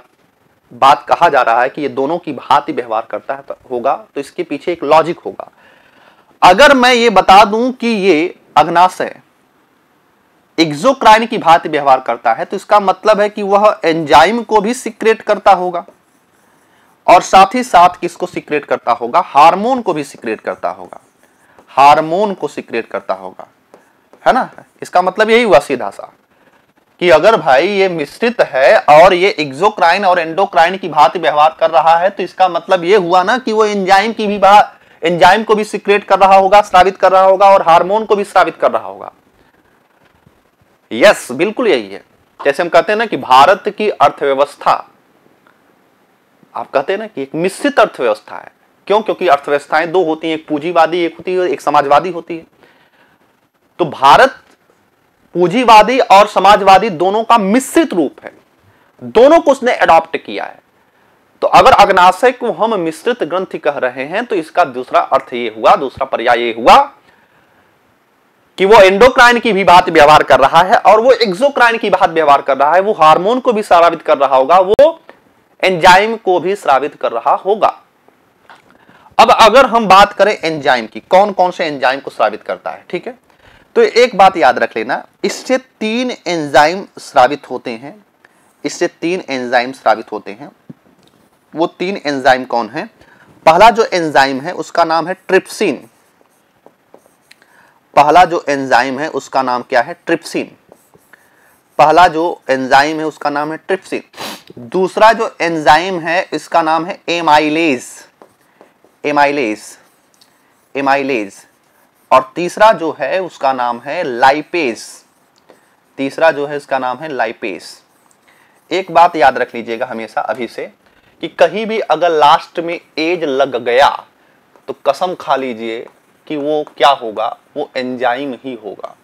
बात कहा जा रहा है कि ये दोनों की भांति व्यवहार करता है तो होगा तो इसके पीछे एक लॉजिक होगा अगर मैं ये बता दूं कि ये अग्नाशय एक्सोक्राइन की भांति व्यवहार करता है तो इसका मतलब है कि वह एंजाइम को भी सिक्रेट करता होगा और साथ ही साथ किसको सिक्रेट करता होगा हार्मोन को भी सिक्रेट करता होगा हार्मोन को सिक्रेट करता होगा है ना इसका मतलब यही हुआ सीधा सा कि अगर भाई ये मिश्रित है और ये एक्सोक्राइन और एंडोक्राइन की भांति व्यवहार कर रहा है तो इसका मतलब ये हुआ ना कि वो एंजाइम की भी एंजाइम को भी सिक्रेट कर रहा होगा स्रावित कर रहा होगा और हार्मोन को भी स्रावित कर रहा होगा यस बिल्कुल यही है जैसे हम कहते हैं ना कि भारत की अर्थव्यवस्था आप कहते हैं ना कि एक मिश्रित अर्थव्यवस्था है क्यों क्योंकि अर्थव्यवस्थाएं दो होती हैं एक पूंजीवादी एक होती है एक समाजवादी होती है तो भारत पूंजीवादी और समाजवादी दोनों का मिश्रित रूप है दोनों को उसने अडॉप्ट किया है तो अगर अग्नाशय को हम मिश्रित ग्रंथि कह रहे हैं तो इसका दूसरा अर्थ ये हुआ दूसरा पर्याय ये हुआ कि वो एंडोक्राइन की भी बात व्यवहार कर रहा है और वो एक्सोक्राइन की बात व्यवहार कर रहा है वो हार्मोन को भी श्रावित कर रहा होगा वो एंजाइम को भी श्रावित कर रहा होगा अब अगर हम बात करें एंजाइम की कौन कौन से एंजाइम को श्रावित करता है ठीक है तो एक बात याद रख लेना इससे तीन एंजाइम श्रावित होते हैं इससे तीन एंजाइम श्रावित होते हैं वो तीन एंजाइम कौन है पहला जो एंजाइम है उसका नाम है ट्रिप्सिन पहला जो एंजाइम है उसका नाम क्या है ट्रिप्सिन पहला जो एंजाइम है उसका नाम है ट्रिप्सिन दूसरा जो एंजाइम है इसका नाम है एमाइलेज एमाइलेज एमाइलेज और तीसरा जो है उसका नाम है लाइपेज तीसरा जो है इसका नाम है लाइपेज एक बात याद रख लीजिएगा हमेशा अभी से कि कहीं भी अगर लास्ट में एज लग गया तो कसम खा लीजिए कि वो क्या होगा वो एंजाइम ही होगा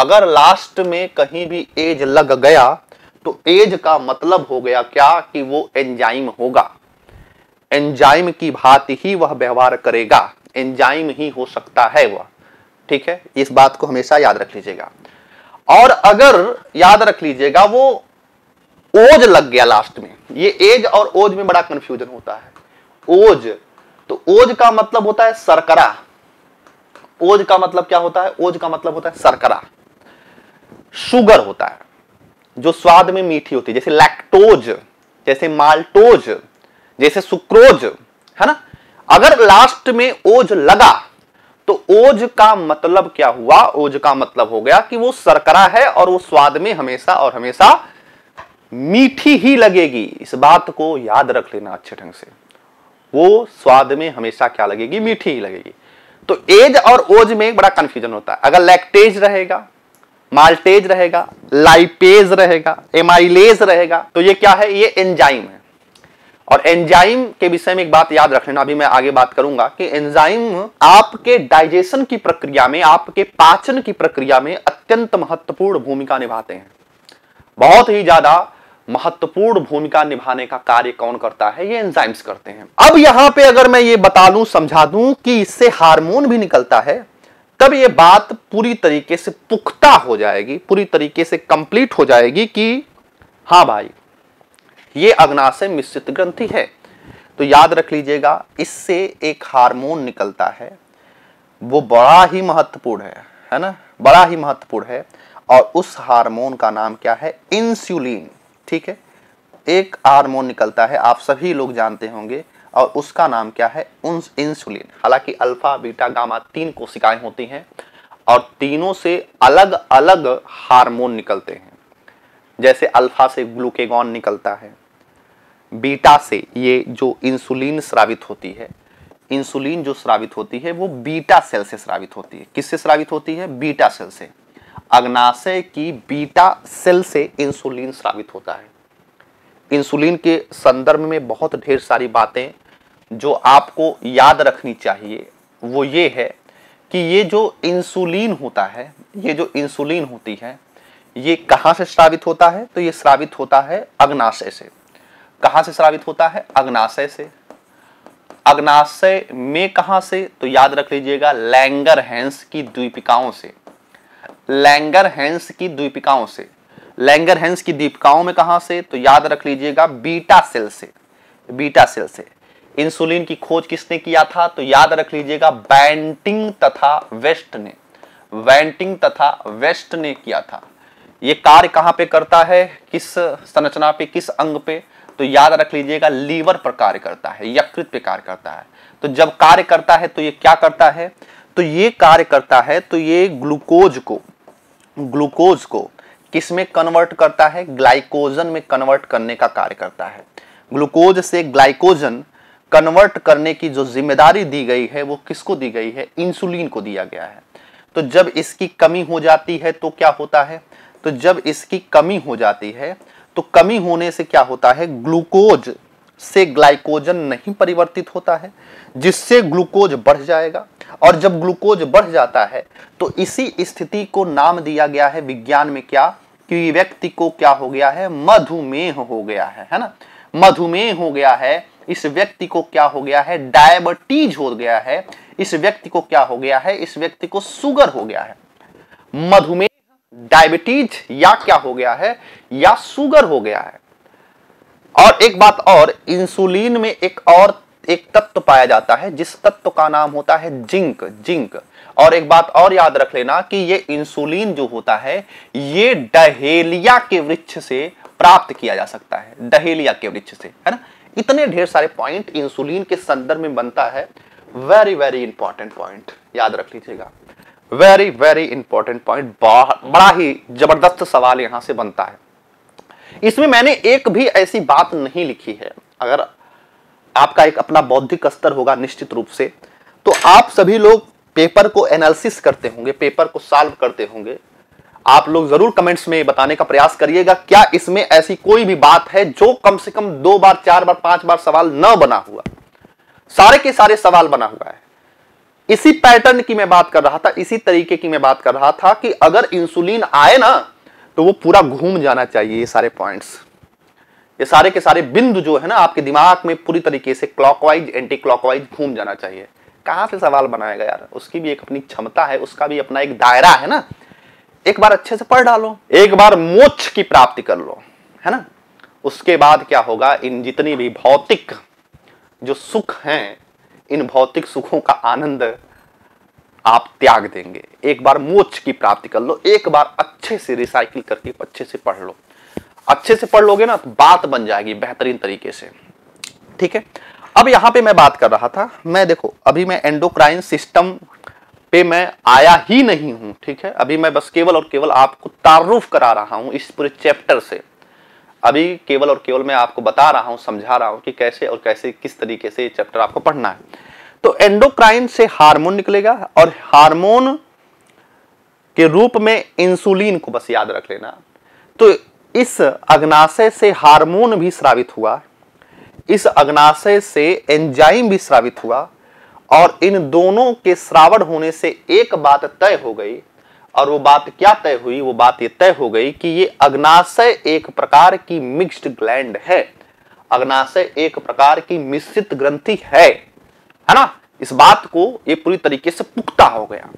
अगर लास्ट में कहीं भी एज लग गया तो एज का मतलब हो गया क्या कि वो एंजाइम होगा एंजाइम की भांति ही वह व्यवहार करेगा एंजाइम ही हो सकता है वह ठीक है इस बात को हमेशा याद रख लीजिएगा और अगर याद रख लीजिएगा वो ओज लग गया लास्ट में ये एज और ओज में बड़ा कंफ्यूजन होता है ओज तो ओज का मतलब होता है सरकरा ओज का मतलब क्या होता है ओज का मतलब होता है सरकरा शुगर होता है जो स्वाद में मीठी होती है जैसे लैक्टोज जैसे माल्टोज जैसे सुक्रोज है ना अगर लास्ट में ओज लगा तो ओज का मतलब क्या हुआ ओज का मतलब हो गया कि वो सरकरा है और वो स्वाद में हमेशा और हमेशा मीठी ही लगेगी इस बात को याद रख लेना अच्छे ढंग से वो स्वाद में हमेशा क्या लगेगी मीठी ही लगेगी तो एज और ओज में बड़ा कंफ्यूजन होता है अगर लैक्टेज रहेगा माल्टेज रहेगा लाइपेज रहेगा एमाइलेज रहेगा तो ये क्या है ये एंजाइम है और एंजाइम के विषय में एक बात याद रख लेना अभी मैं आगे बात करूंगा कि एंजाइम आपके डाइजेशन की प्रक्रिया में आपके पाचन की प्रक्रिया में अत्यंत महत्वपूर्ण भूमिका निभाते हैं बहुत ही ज्यादा महत्वपूर्ण भूमिका निभाने का कार्य कौन करता है ये एंजाइम्स करते हैं अब यहां पे अगर मैं ये बता लू समझा दू कि इससे हार्मोन भी निकलता है तब ये बात पूरी तरीके से पुख्ता हो जाएगी पूरी तरीके से कंप्लीट हो जाएगी कि हाँ भाई ये अग्नाशय मिश्रित ग्रंथि है तो याद रख लीजिएगा इससे एक हार्मोन निकलता है वो बड़ा ही महत्वपूर्ण है है ना बड़ा ही महत्वपूर्ण है और उस हार्मोन का नाम क्या है इंसुलिन ठीक है एक हार्मोन निकलता है आप सभी लोग जानते होंगे और उसका नाम क्या है इंसुलिन हालांकि अल्फा बीटा गामा तीन कोशिकाएं होती हैं और तीनों से अलग अलग हार्मोन निकलते हैं जैसे अल्फा से ग्लूकेगॉन निकलता है बीटा से ये जो इंसुलिन श्रावित होती है इंसुलिन जो श्रावित होती है वो बीटा सेल से श्रावित होती है किससे श्रावित होती है बीटा सेल से अग्नाशय की बीटा सेल से इंसुलिन स्रावित होता है इंसुलिन के संदर्भ में बहुत ढेर सारी बातें जो आपको याद रखनी चाहिए वो ये है कि ये जो इंसुलिन होता है ये जो इंसुलिन होती है ये कहाँ से स्रावित होता है तो ये स्रावित होता है अग्नाशय से कहाँ से स्रावित होता है अग्नाशय से अग्नाशय में कहाँ से तो याद रख लीजिएगा लैंगर हैंस की द्वीपिकाओं से लैंगर हेंस की द्वीपिकाओं से लैंगर हेंस की द्वीपिकाओं में कहा से तो याद रख लीजिएगा बीटा सेल से बीटा सेल से इंसुलिन की खोज किसने किया था तो याद रख लीजिएगा बैंटिंग तथा वेस्ट ने वैंटिंग तथा वेस्ट ने किया था यह कार्य कहां पे करता है किस संरचना पे किस अंग पे तो याद रख लीजिएगा लीवर पर कार्य करता है यकृत पे कार्य करता है तो जब कार्य करता है तो यह क्या करता है तो ये कार्य करता है तो ये ग्लूकोज को ग्लूकोज को किस में कन्वर्ट करता है ग्लाइकोजन में कन्वर्ट करने का कार्य करता है ग्लूकोज से ग्लाइकोजन कन्वर्ट करने की जो जिम्मेदारी दी गई है वो किसको दी गई है इंसुलिन को दिया गया है तो जब इसकी कमी हो जाती है तो क्या होता है तो जब इसकी कमी हो जाती है तो कमी होने से क्या होता है ग्लूकोज से ग्लाइकोजन नहीं परिवर्तित होता है जिससे ग्लूकोज बढ़ जाएगा और जब ग्लूकोज बढ़ जाता है तो इसी स्थिति को नाम दिया गया है विज्ञान में क्या कि व्यक्ति को क्या हो गया है मधुमेह हो गया है है ना मधुमेह हो गया है इस व्यक्ति को क्या हो गया है डायबिटीज हो गया है इस व्यक्ति को क्या हो गया है इस व्यक्ति को सुगर हो गया है मधुमेह डायबिटीज या क्या हो गया है या सुगर हो गया है और एक बात और इंसुलिन में एक और एक तत्व पाया जाता है जिस तत्व का नाम होता है जिंक जिंक और एक बात और याद रख लेना कि ये इंसुलिन जो होता है ये डहेलिया के वृक्ष से प्राप्त किया जा सकता है डहेलिया के वृक्ष से है ना इतने ढेर सारे पॉइंट इंसुलिन के संदर्भ में बनता है वेरी वेरी इंपॉर्टेंट पॉइंट याद रख लीजिएगा वेरी वेरी इंपॉर्टेंट पॉइंट बड़ा ही जबरदस्त सवाल यहां से बनता है इसमें मैंने एक भी ऐसी बात नहीं लिखी है अगर आपका एक अपना बौद्धिक स्तर होगा निश्चित रूप से तो आप सभी लोग पेपर को एनालिसिस करते होंगे पेपर को सॉल्व करते होंगे आप लोग जरूर कमेंट्स में बताने का प्रयास करिएगा क्या इसमें ऐसी कोई भी बात है जो कम से कम दो बार चार बार पांच बार सवाल न बना हुआ सारे के सारे सवाल बना हुआ है इसी पैटर्न की मैं बात कर रहा था इसी तरीके की मैं बात कर रहा था कि अगर इंसुलिन आए ना तो वो पूरा घूम जाना चाहिए ये सारे पॉइंट्स ये सारे के सारे बिंदु जो है ना आपके दिमाग में पूरी तरीके से क्लॉकवाइज एंटी क्लॉकवाइज घूम जाना चाहिए कहां से सवाल बनाएगा यार उसकी भी एक अपनी क्षमता है उसका भी अपना एक दायरा है ना एक बार अच्छे से पढ़ डालो एक बार मोक्ष की प्राप्ति कर लो है ना उसके बाद क्या होगा इन जितनी भी भौतिक जो सुख हैं इन भौतिक सुखों का आनंद आप त्याग देंगे एक बार मोक्ष की प्राप्ति कर लो एक बार अच्छे से रिसाइकिल करके अच्छे से पढ़ लो अच्छे से पढ़ लोगे ना तो बात बन जाएगी बेहतरीन तरीके से ठीक है अब यहां पे मैं बात कर रहा था मैं देखो अभी मैं एंडोक्राइन सिस्टम पे मैं आया ही नहीं हूं ठीक है अभी मैं बस केवल और केवल आपको तारुफ करा रहा हूं इस पूरे चैप्टर से अभी केवल और केवल मैं आपको बता रहा हूं समझा रहा हूं कि कैसे और कैसे किस तरीके से चैप्टर आपको पढ़ना है तो एंडोक्राइन से हार्मोन निकलेगा और हार्मोन के रूप में इंसुलिन को बस याद रख लेना तो इस अग्नाशय से हार्मोन भी स्रावित हुआ इस अग्नाशय से एंजाइम भी स्रावित हुआ और इन दोनों के श्रावण होने से एक बात तय हो गई और वो बात क्या तय हुई वो बात ये तय हो गई कि ये अग्नाशय एक प्रकार की मिक्स्ड ग्लैंड है अग्नाशय एक प्रकार की मिश्रित ग्रंथि है है ना इस बात को ये पूरी तरीके से पुख्ता हो गया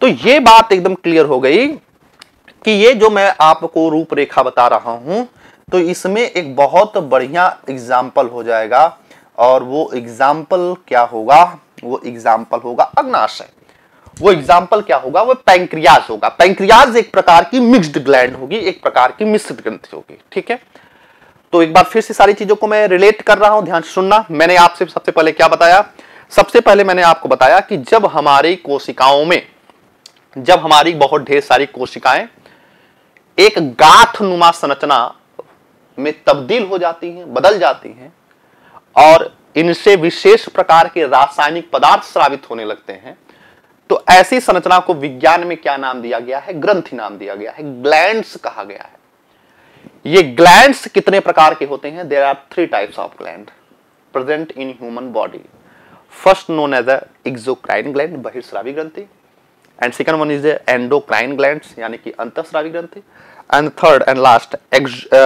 तो ये बात एकदम क्लियर हो गई कि ये जो मैं आपको रूपरेखा बता रहा हूं तो इसमें एक बहुत बढ़िया एग्जाम्पल हो जाएगा और वो एग्जाम्पल क्या होगा वो एग्जाम्पल होगा अग्नाशय वो एग्जाम्पल क्या होगा वो पैंक्रियाज होगा पैंक्रियाज एक प्रकार की मिक्स्ड ग्लैंड होगी एक प्रकार की मिश्रित ग्रंथि होगी ठीक है तो एक बार फिर से सारी चीजों को मैं रिलेट कर रहा हूं ध्यान सुनना मैंने आपसे सबसे पहले क्या बताया सबसे पहले मैंने आपको बताया कि जब हमारी कोशिकाओं में जब हमारी बहुत ढेर सारी कोशिकाएं एक गांठ नुमा संरचना में तब्दील हो जाती हैं बदल जाती हैं और इनसे विशेष प्रकार के रासायनिक पदार्थ श्रावित होने लगते हैं तो ऐसी संरचना को विज्ञान में क्या नाम दिया गया है ग्रंथि नाम दिया गया है ग्लैंड कहा गया है ये ग्लैंड कितने प्रकार के होते हैं there are three types of gland present in human body first known as a exocrine gland बहिर्श्रावी ग्रंथि and second one is the endocrine glands यानी कि अंतस्रावी ग्रंथि and third and last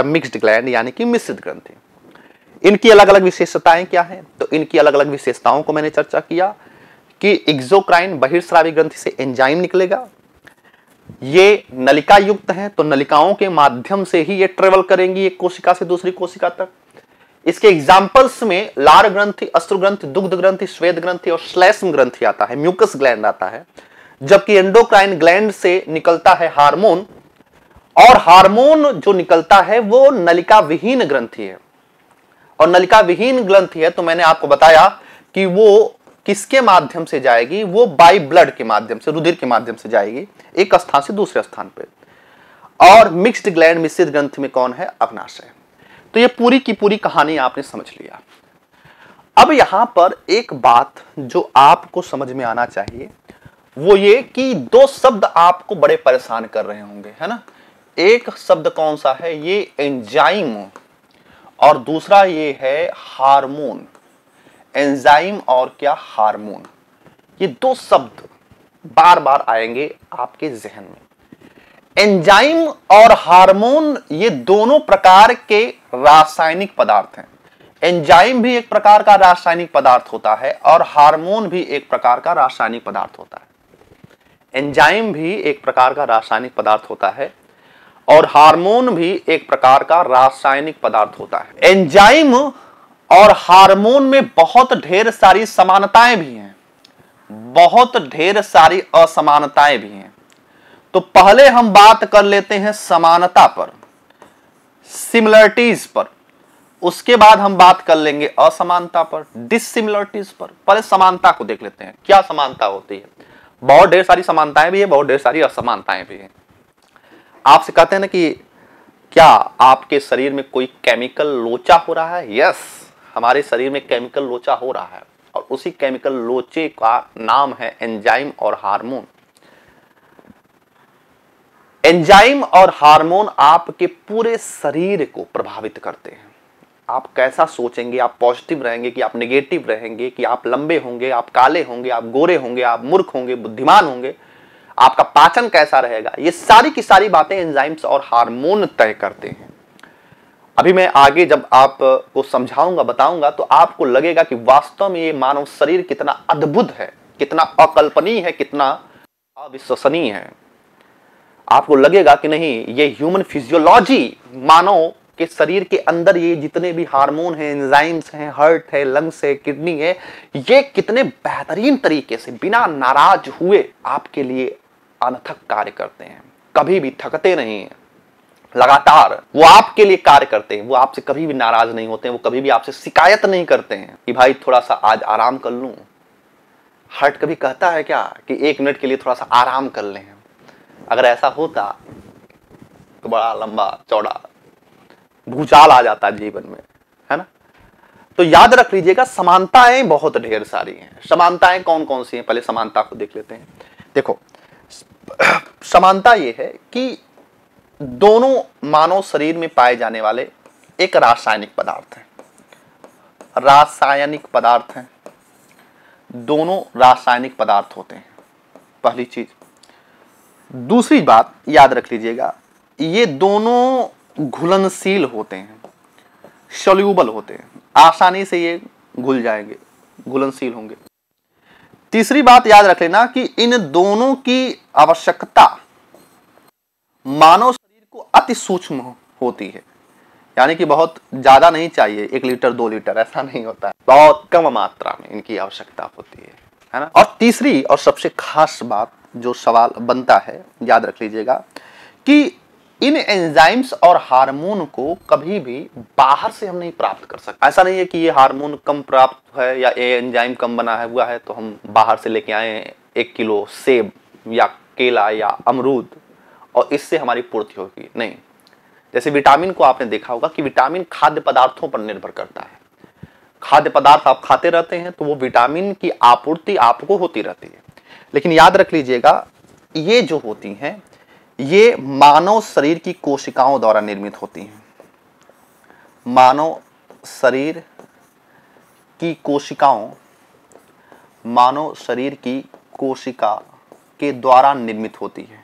mixed gland यानी कि मिश्रित ग्रंथि इनकी अलग अलग विशेषताएं क्या हैं तो इनकी अलग अलग विशेषताओं को मैंने चर्चा किया कि एक्जोक्राइन बहिर्स्रावी ग्रंथि से एंजाइम निकलेगा ये नलिका युक्त हैं तो नलिकाओं के माध्यम से ही ये ट्रेवल करेंगी एक कोशिका से दूसरी कोशिका तक इसके एग्जाम्पल्स में लार ग्रंथि अस्त्र ग्रंथि दुग्ध ग्रंथि श्वेत ग्रंथि और श्लेष्म ग्रंथि आता है म्यूकस ग्लैंड आता है जबकि एंडोक्राइन ग्लैंड से निकलता है हार्मोन और हार्मोन जो निकलता है वो नलिका विहीन ग्रंथि है और नलिका विहीन ग्रंथि है तो मैंने आपको बताया कि वो किसके माध्यम से जाएगी वो बाई ब्लड के माध्यम से रुधिर के माध्यम से जाएगी एक स्थान से दूसरे स्थान पर और मिक्स्ड ग्लैंड मिश्रित ग्रंथ में कौन है अग्नाशय तो ये पूरी की पूरी कहानी आपने समझ लिया अब यहां पर एक बात जो आपको समझ में आना चाहिए वो ये कि दो शब्द आपको बड़े परेशान कर रहे होंगे है ना एक शब्द कौन सा है ये एंजाइम और दूसरा ये है हार्मोन एंजाइम और क्या हार्मोन ये दो शब्द बार बार आएंगे आपके जहन में एंजाइम और हार्मोन ये दोनों प्रकार के रासायनिक पदार्थ हैं एंजाइम भी एक प्रकार का रासायनिक पदार्थ होता है और हार्मोन भी एक प्रकार का रासायनिक पदार्थ होता है एंजाइम भी एक प्रकार का रासायनिक पदार्थ होता है और हार्मोन भी एक प्रकार का रासायनिक पदार्थ होता है एंजाइम और हार्मोन में बहुत ढेर सारी समानताएं भी हैं बहुत ढेर सारी असमानताएं भी हैं तो पहले हम बात कर लेते हैं समानता पर सिमिलरिटीज पर उसके बाद हम बात कर लेंगे असमानता पर डिसिमिलरिटीज पर पहले समानता को देख लेते हैं क्या समानता होती है बहुत ढेर सारी समानताएं भी है बहुत ढेर सारी असमानताएं भी है आपसे कहते हैं ना कि क्या आपके शरीर में कोई केमिकल लोचा हो रहा है यस हमारे शरीर में केमिकल लोचा हो रहा है और उसी केमिकल लोचे का नाम है एंजाइम और हार्मोन एंजाइम और हार्मोन आपके पूरे शरीर को प्रभावित करते हैं आप कैसा सोचेंगे आप पॉजिटिव रहेंगे कि आप निगेटिव रहेंगे कि आप लंबे होंगे आप काले होंगे आप गोरे होंगे आप मूर्ख होंगे बुद्धिमान होंगे आपका पाचन कैसा रहेगा ये सारी की सारी बातें एंजाइम्स और हार्मोन तय करते हैं अभी मैं आगे जब आपको समझाऊंगा बताऊंगा तो आपको लगेगा कि वास्तव में ये मानव शरीर कितना अद्भुत है कितना अकल्पनीय है कितना अविश्वसनीय है आपको लगेगा कि नहीं ये ह्यूमन फिजियोलॉजी मानव कि शरीर के अंदर ये जितने भी हार्मोन हैं एंजाइम्स हैं हर्ट है लंग्स है किडनी है ये कितने बेहतरीन तरीके से बिना नाराज हुए आपके लिए अनथक कार्य करते हैं कभी भी थकते नहीं है लगातार वो आपके लिए कार्य करते हैं वो आपसे कभी भी नाराज नहीं होते हैं वो कभी भी आपसे शिकायत नहीं करते हैं कि भाई थोड़ा सा आज आराम कर लू हार्ट कभी कहता है क्या कि एक मिनट के लिए थोड़ा सा आराम कर लें अगर ऐसा होता तो बड़ा लंबा चौड़ा भूचाल आ जाता है जीवन में है ना तो याद रख लीजिएगा समानताएं बहुत ढेर सारी हैं समानताएं कौन कौन सी हैं पहले समानता को देख लेते हैं देखो समानता ये है कि दोनों मानव शरीर में पाए जाने वाले एक रासायनिक पदार्थ है रासायनिक पदार्थ हैं दोनों रासायनिक पदार्थ होते हैं पहली चीज दूसरी बात याद रख लीजिएगा ये दोनों घुलनशील होते हैं सोल्यूबल होते हैं आसानी से ये घुल जाएंगे घुलनशील होंगे तीसरी बात याद रख लेना कि इन दोनों की आवश्यकता मानव शरीर को अति सूक्ष्म होती है यानी कि बहुत ज़्यादा नहीं चाहिए एक लीटर दो लीटर ऐसा नहीं होता है बहुत कम मात्रा में इनकी आवश्यकता होती है है ना और तीसरी और सबसे खास बात जो सवाल बनता है याद रख लीजिएगा कि इन एंजाइम्स और हार्मोन को कभी भी बाहर से हम नहीं प्राप्त कर सकते ऐसा नहीं है कि ये हार्मोन कम प्राप्त है या ये एंजाइम कम बना है हुआ है तो हम बाहर से लेके आए एक किलो सेब या केला या अमरूद और इससे हमारी पूर्ति होगी नहीं जैसे विटामिन को आपने देखा होगा कि विटामिन खाद्य पदार्थों पर निर्भर करता है खाद्य पदार्थ आप खाते रहते हैं तो वो विटामिन की आपूर्ति आपको होती रहती है लेकिन याद रख लीजिएगा ये जो होती हैं ये मानव शरीर की कोशिकाओं द्वारा निर्मित होती हैं मानव शरीर की कोशिकाओं मानव शरीर की कोशिका के द्वारा निर्मित होती है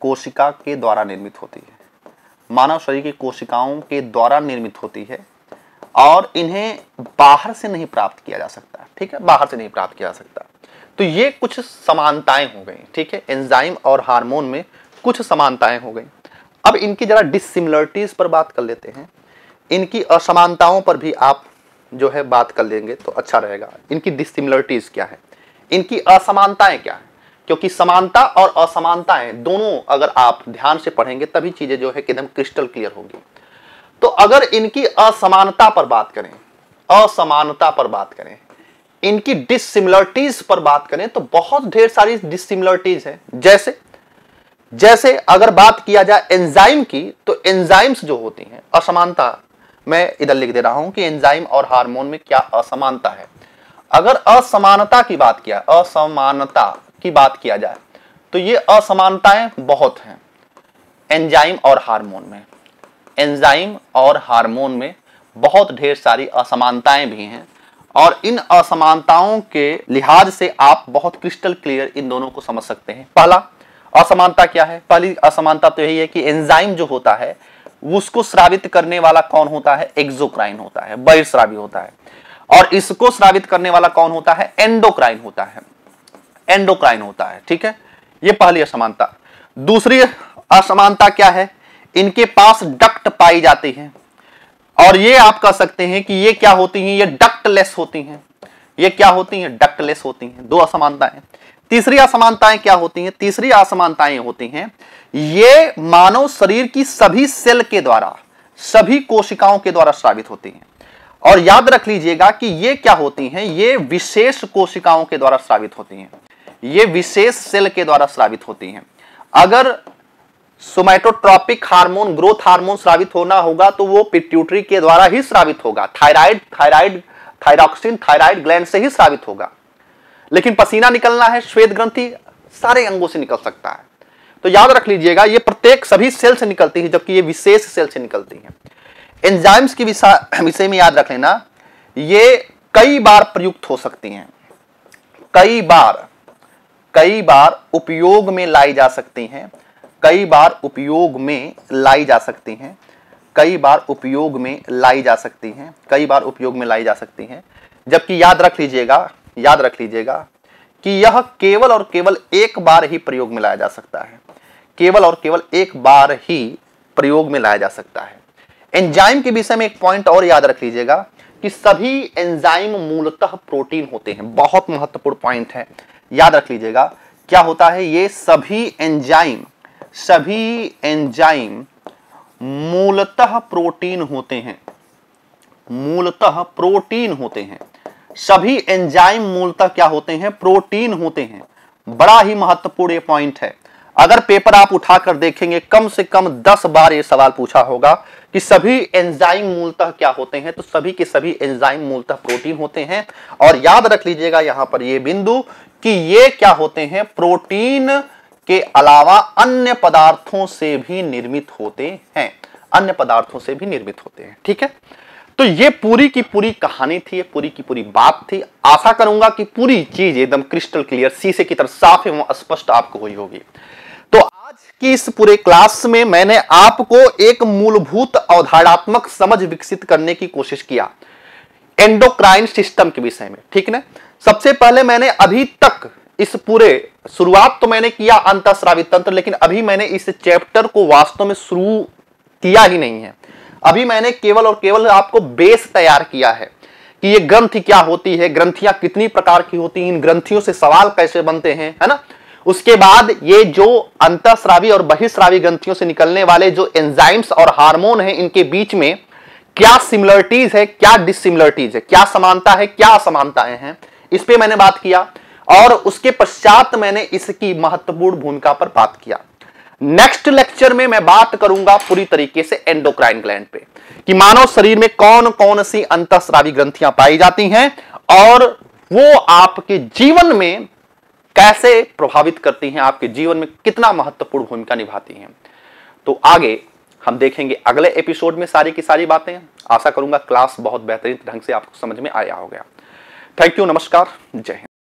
कोशिका के द्वारा निर्मित होती है मानव शरीर की कोशिकाओं के द्वारा निर्मित होती है और इन्हें बाहर से नहीं प्राप्त किया जा सकता ठीक है बाहर से नहीं प्राप्त किया जा सकता तो ये कुछ समानताएं हो गई ठीक है एंजाइम और हार्मोन में कुछ समानताएं हो गई अब इनकी जरा डिसिमिलरिटीज पर बात कर लेते हैं इनकी असमानताओं पर भी आप जो है बात कर लेंगे तो अच्छा रहेगा इनकी डिसिमिलरिटीज क्या है इनकी असमानताएं क्या है क्योंकि समानता और असमानताएं दोनों अगर आप ध्यान से पढ़ेंगे तभी चीजें जो है एकदम क्रिस्टल क्लियर होगी तो अगर इनकी असमानता पर बात करें असमानता पर बात करें इनकी डिसिमिलरिटीज पर बात करें तो बहुत ढेर सारी डिसिमिलरिटीज है जैसे जैसे अगर बात किया जाए एंजाइम की तो एंजाइम्स जो होती हैं असमानता मैं इधर लिख दे रहा हूं कि एंजाइम और हार्मोन में क्या असमानता है अगर असमानता की बात किया असमानता की बात किया जाए तो ये असमानताएं बहुत हैं एंजाइम और हार्मोन में एंजाइम और हार्मोन में बहुत ढेर सारी असमानताएं भी हैं और इन असमानताओं के लिहाज से आप बहुत क्रिस्टल क्लियर इन दोनों को समझ सकते हैं पहला असमानता क्या है पहली असमानता तो यही है कि एंजाइम जो होता है उसको श्रावित करने वाला कौन होता है एक्जोक्राइन होता है बहिर्श्रावी होता है और इसको श्रावित करने वाला कौन होता है एंडोक्राइन होता है एंडोक्राइन होता है ठीक है यह पहली असमानता दूसरी असमानता क्या है इनके पास डक्ट पाई जाती है और ये आप कह सकते हैं कि ये क्या होती हैं ये डक्टलेस होती हैं ये क्या होती हैं डक्टलेस होती हैं दो असमानताएं तीसरी असमानताएं क्या होती हैं तीसरी असमानताएं होती हैं ये मानव शरीर की सभी सेल के द्वारा सभी कोशिकाओं के द्वारा श्रावित होती हैं और याद रख लीजिएगा कि ये क्या होती हैं ये विशेष कोशिकाओं के द्वारा श्रावित होती हैं ये विशेष सेल के द्वारा श्रावित होती हैं अगर सोमैटोट्रॉपिक हार्मोन ग्रोथ हार्मोन श्रावित होना होगा तो वो पिट्यूटरी के द्वारा ही श्रावित होगा thyroid thyroid thyroxine thyroid gland से ही श्रावित होगा लेकिन पसीना निकलना है श्वेत ग्रंथि सारे अंगों से निकल सकता है तो याद रख लीजिएगा ये प्रत्येक सभी सेल से निकलती है जबकि ये विशेष सेल से निकलती है एंजाइम्स की विषय में याद रख लेना ये कई बार प्रयुक्त हो सकती हैं कई बार कई बार उपयोग में लाई जा सकती हैं कई बार उपयोग में लाई जा सकती हैं कई बार उपयोग में लाई जा सकती हैं कई बार उपयोग में लाई जा सकती हैं जबकि याद रख लीजिएगा याद रख लीजिएगा कि यह केवल और केवल एक बार ही प्रयोग में लाया जा सकता है केवल और केवल एक बार ही प्रयोग में लाया जा सकता है एंजाइम के विषय में एक पॉइंट और याद रख लीजिएगा कि सभी एंजाइम मूलतः प्रोटीन होते हैं बहुत महत्वपूर्ण पॉइंट है याद रख लीजिएगा क्या होता है ये सभी एंजाइम सभी एंजाइम मूलतः प्रोटीन होते हैं मूलतः प्रोटीन होते हैं सभी एंजाइम मूलतः क्या होते हैं प्रोटीन होते हैं बड़ा ही महत्वपूर्ण ये पॉइंट है अगर पेपर आप उठाकर देखेंगे कम से कम दस बार ये सवाल पूछा होगा कि सभी एंजाइम मूलतः क्या होते हैं तो सभी के सभी एंजाइम मूलतः प्रोटीन होते हैं और याद रख लीजिएगा यहां पर ये बिंदु कि ये क्या होते हैं प्रोटीन के अलावा अन्य पदार्थों से भी निर्मित होते हैं अन्य पदार्थों से भी निर्मित होते हैं ठीक है तो ये पूरी की पूरी कहानी थी पूरी की पूरी बात थी आशा करूंगा कि पूरी चीज एकदम क्रिस्टल क्लियर शीशे की तरफ साफ एवं स्पष्ट आपको हुई होगी तो आज की इस पूरे क्लास में मैंने आपको एक मूलभूत अवधारणात्मक समझ विकसित करने की कोशिश किया एंडोक्राइन सिस्टम के विषय में ठीक ना सबसे पहले मैंने अभी तक इस पूरे शुरुआत तो मैंने किया अंतस्रावी तंत्र लेकिन अभी मैंने इस चैप्टर को वास्तव में शुरू किया ही नहीं है अभी मैंने केवल और केवल आपको बेस तैयार किया है कि ये ग्रंथि क्या होती है ग्रंथियां कितनी प्रकार की होती हैं इन ग्रंथियों से सवाल कैसे बनते हैं है ना उसके बाद ये जो अंतःस्रावी और बहिस्रावी ग्रंथियों से निकलने वाले जो एंजाइम्स और हार्मोन है इनके बीच में क्या सिमिलरिटीज है क्या डिसिमिलरिटीज है क्या समानता है क्या असमानताएं हैं इस पर मैंने बात किया और उसके पश्चात मैंने इसकी महत्वपूर्ण भूमिका पर बात किया नेक्स्ट लेक्चर में मैं बात करूंगा पूरी तरीके से एंडोक्राइन ग्लैंड पे कि मानव शरीर में कौन कौन सी अंतस्रावी ग्रंथियां पाई जाती हैं और वो आपके जीवन में कैसे प्रभावित करती हैं आपके जीवन में कितना महत्वपूर्ण भूमिका निभाती हैं तो आगे हम देखेंगे अगले एपिसोड में सारी की सारी बातें आशा करूंगा क्लास बहुत बेहतरीन ढंग से आपको समझ में आया हो गया थैंक यू नमस्कार जय हिंद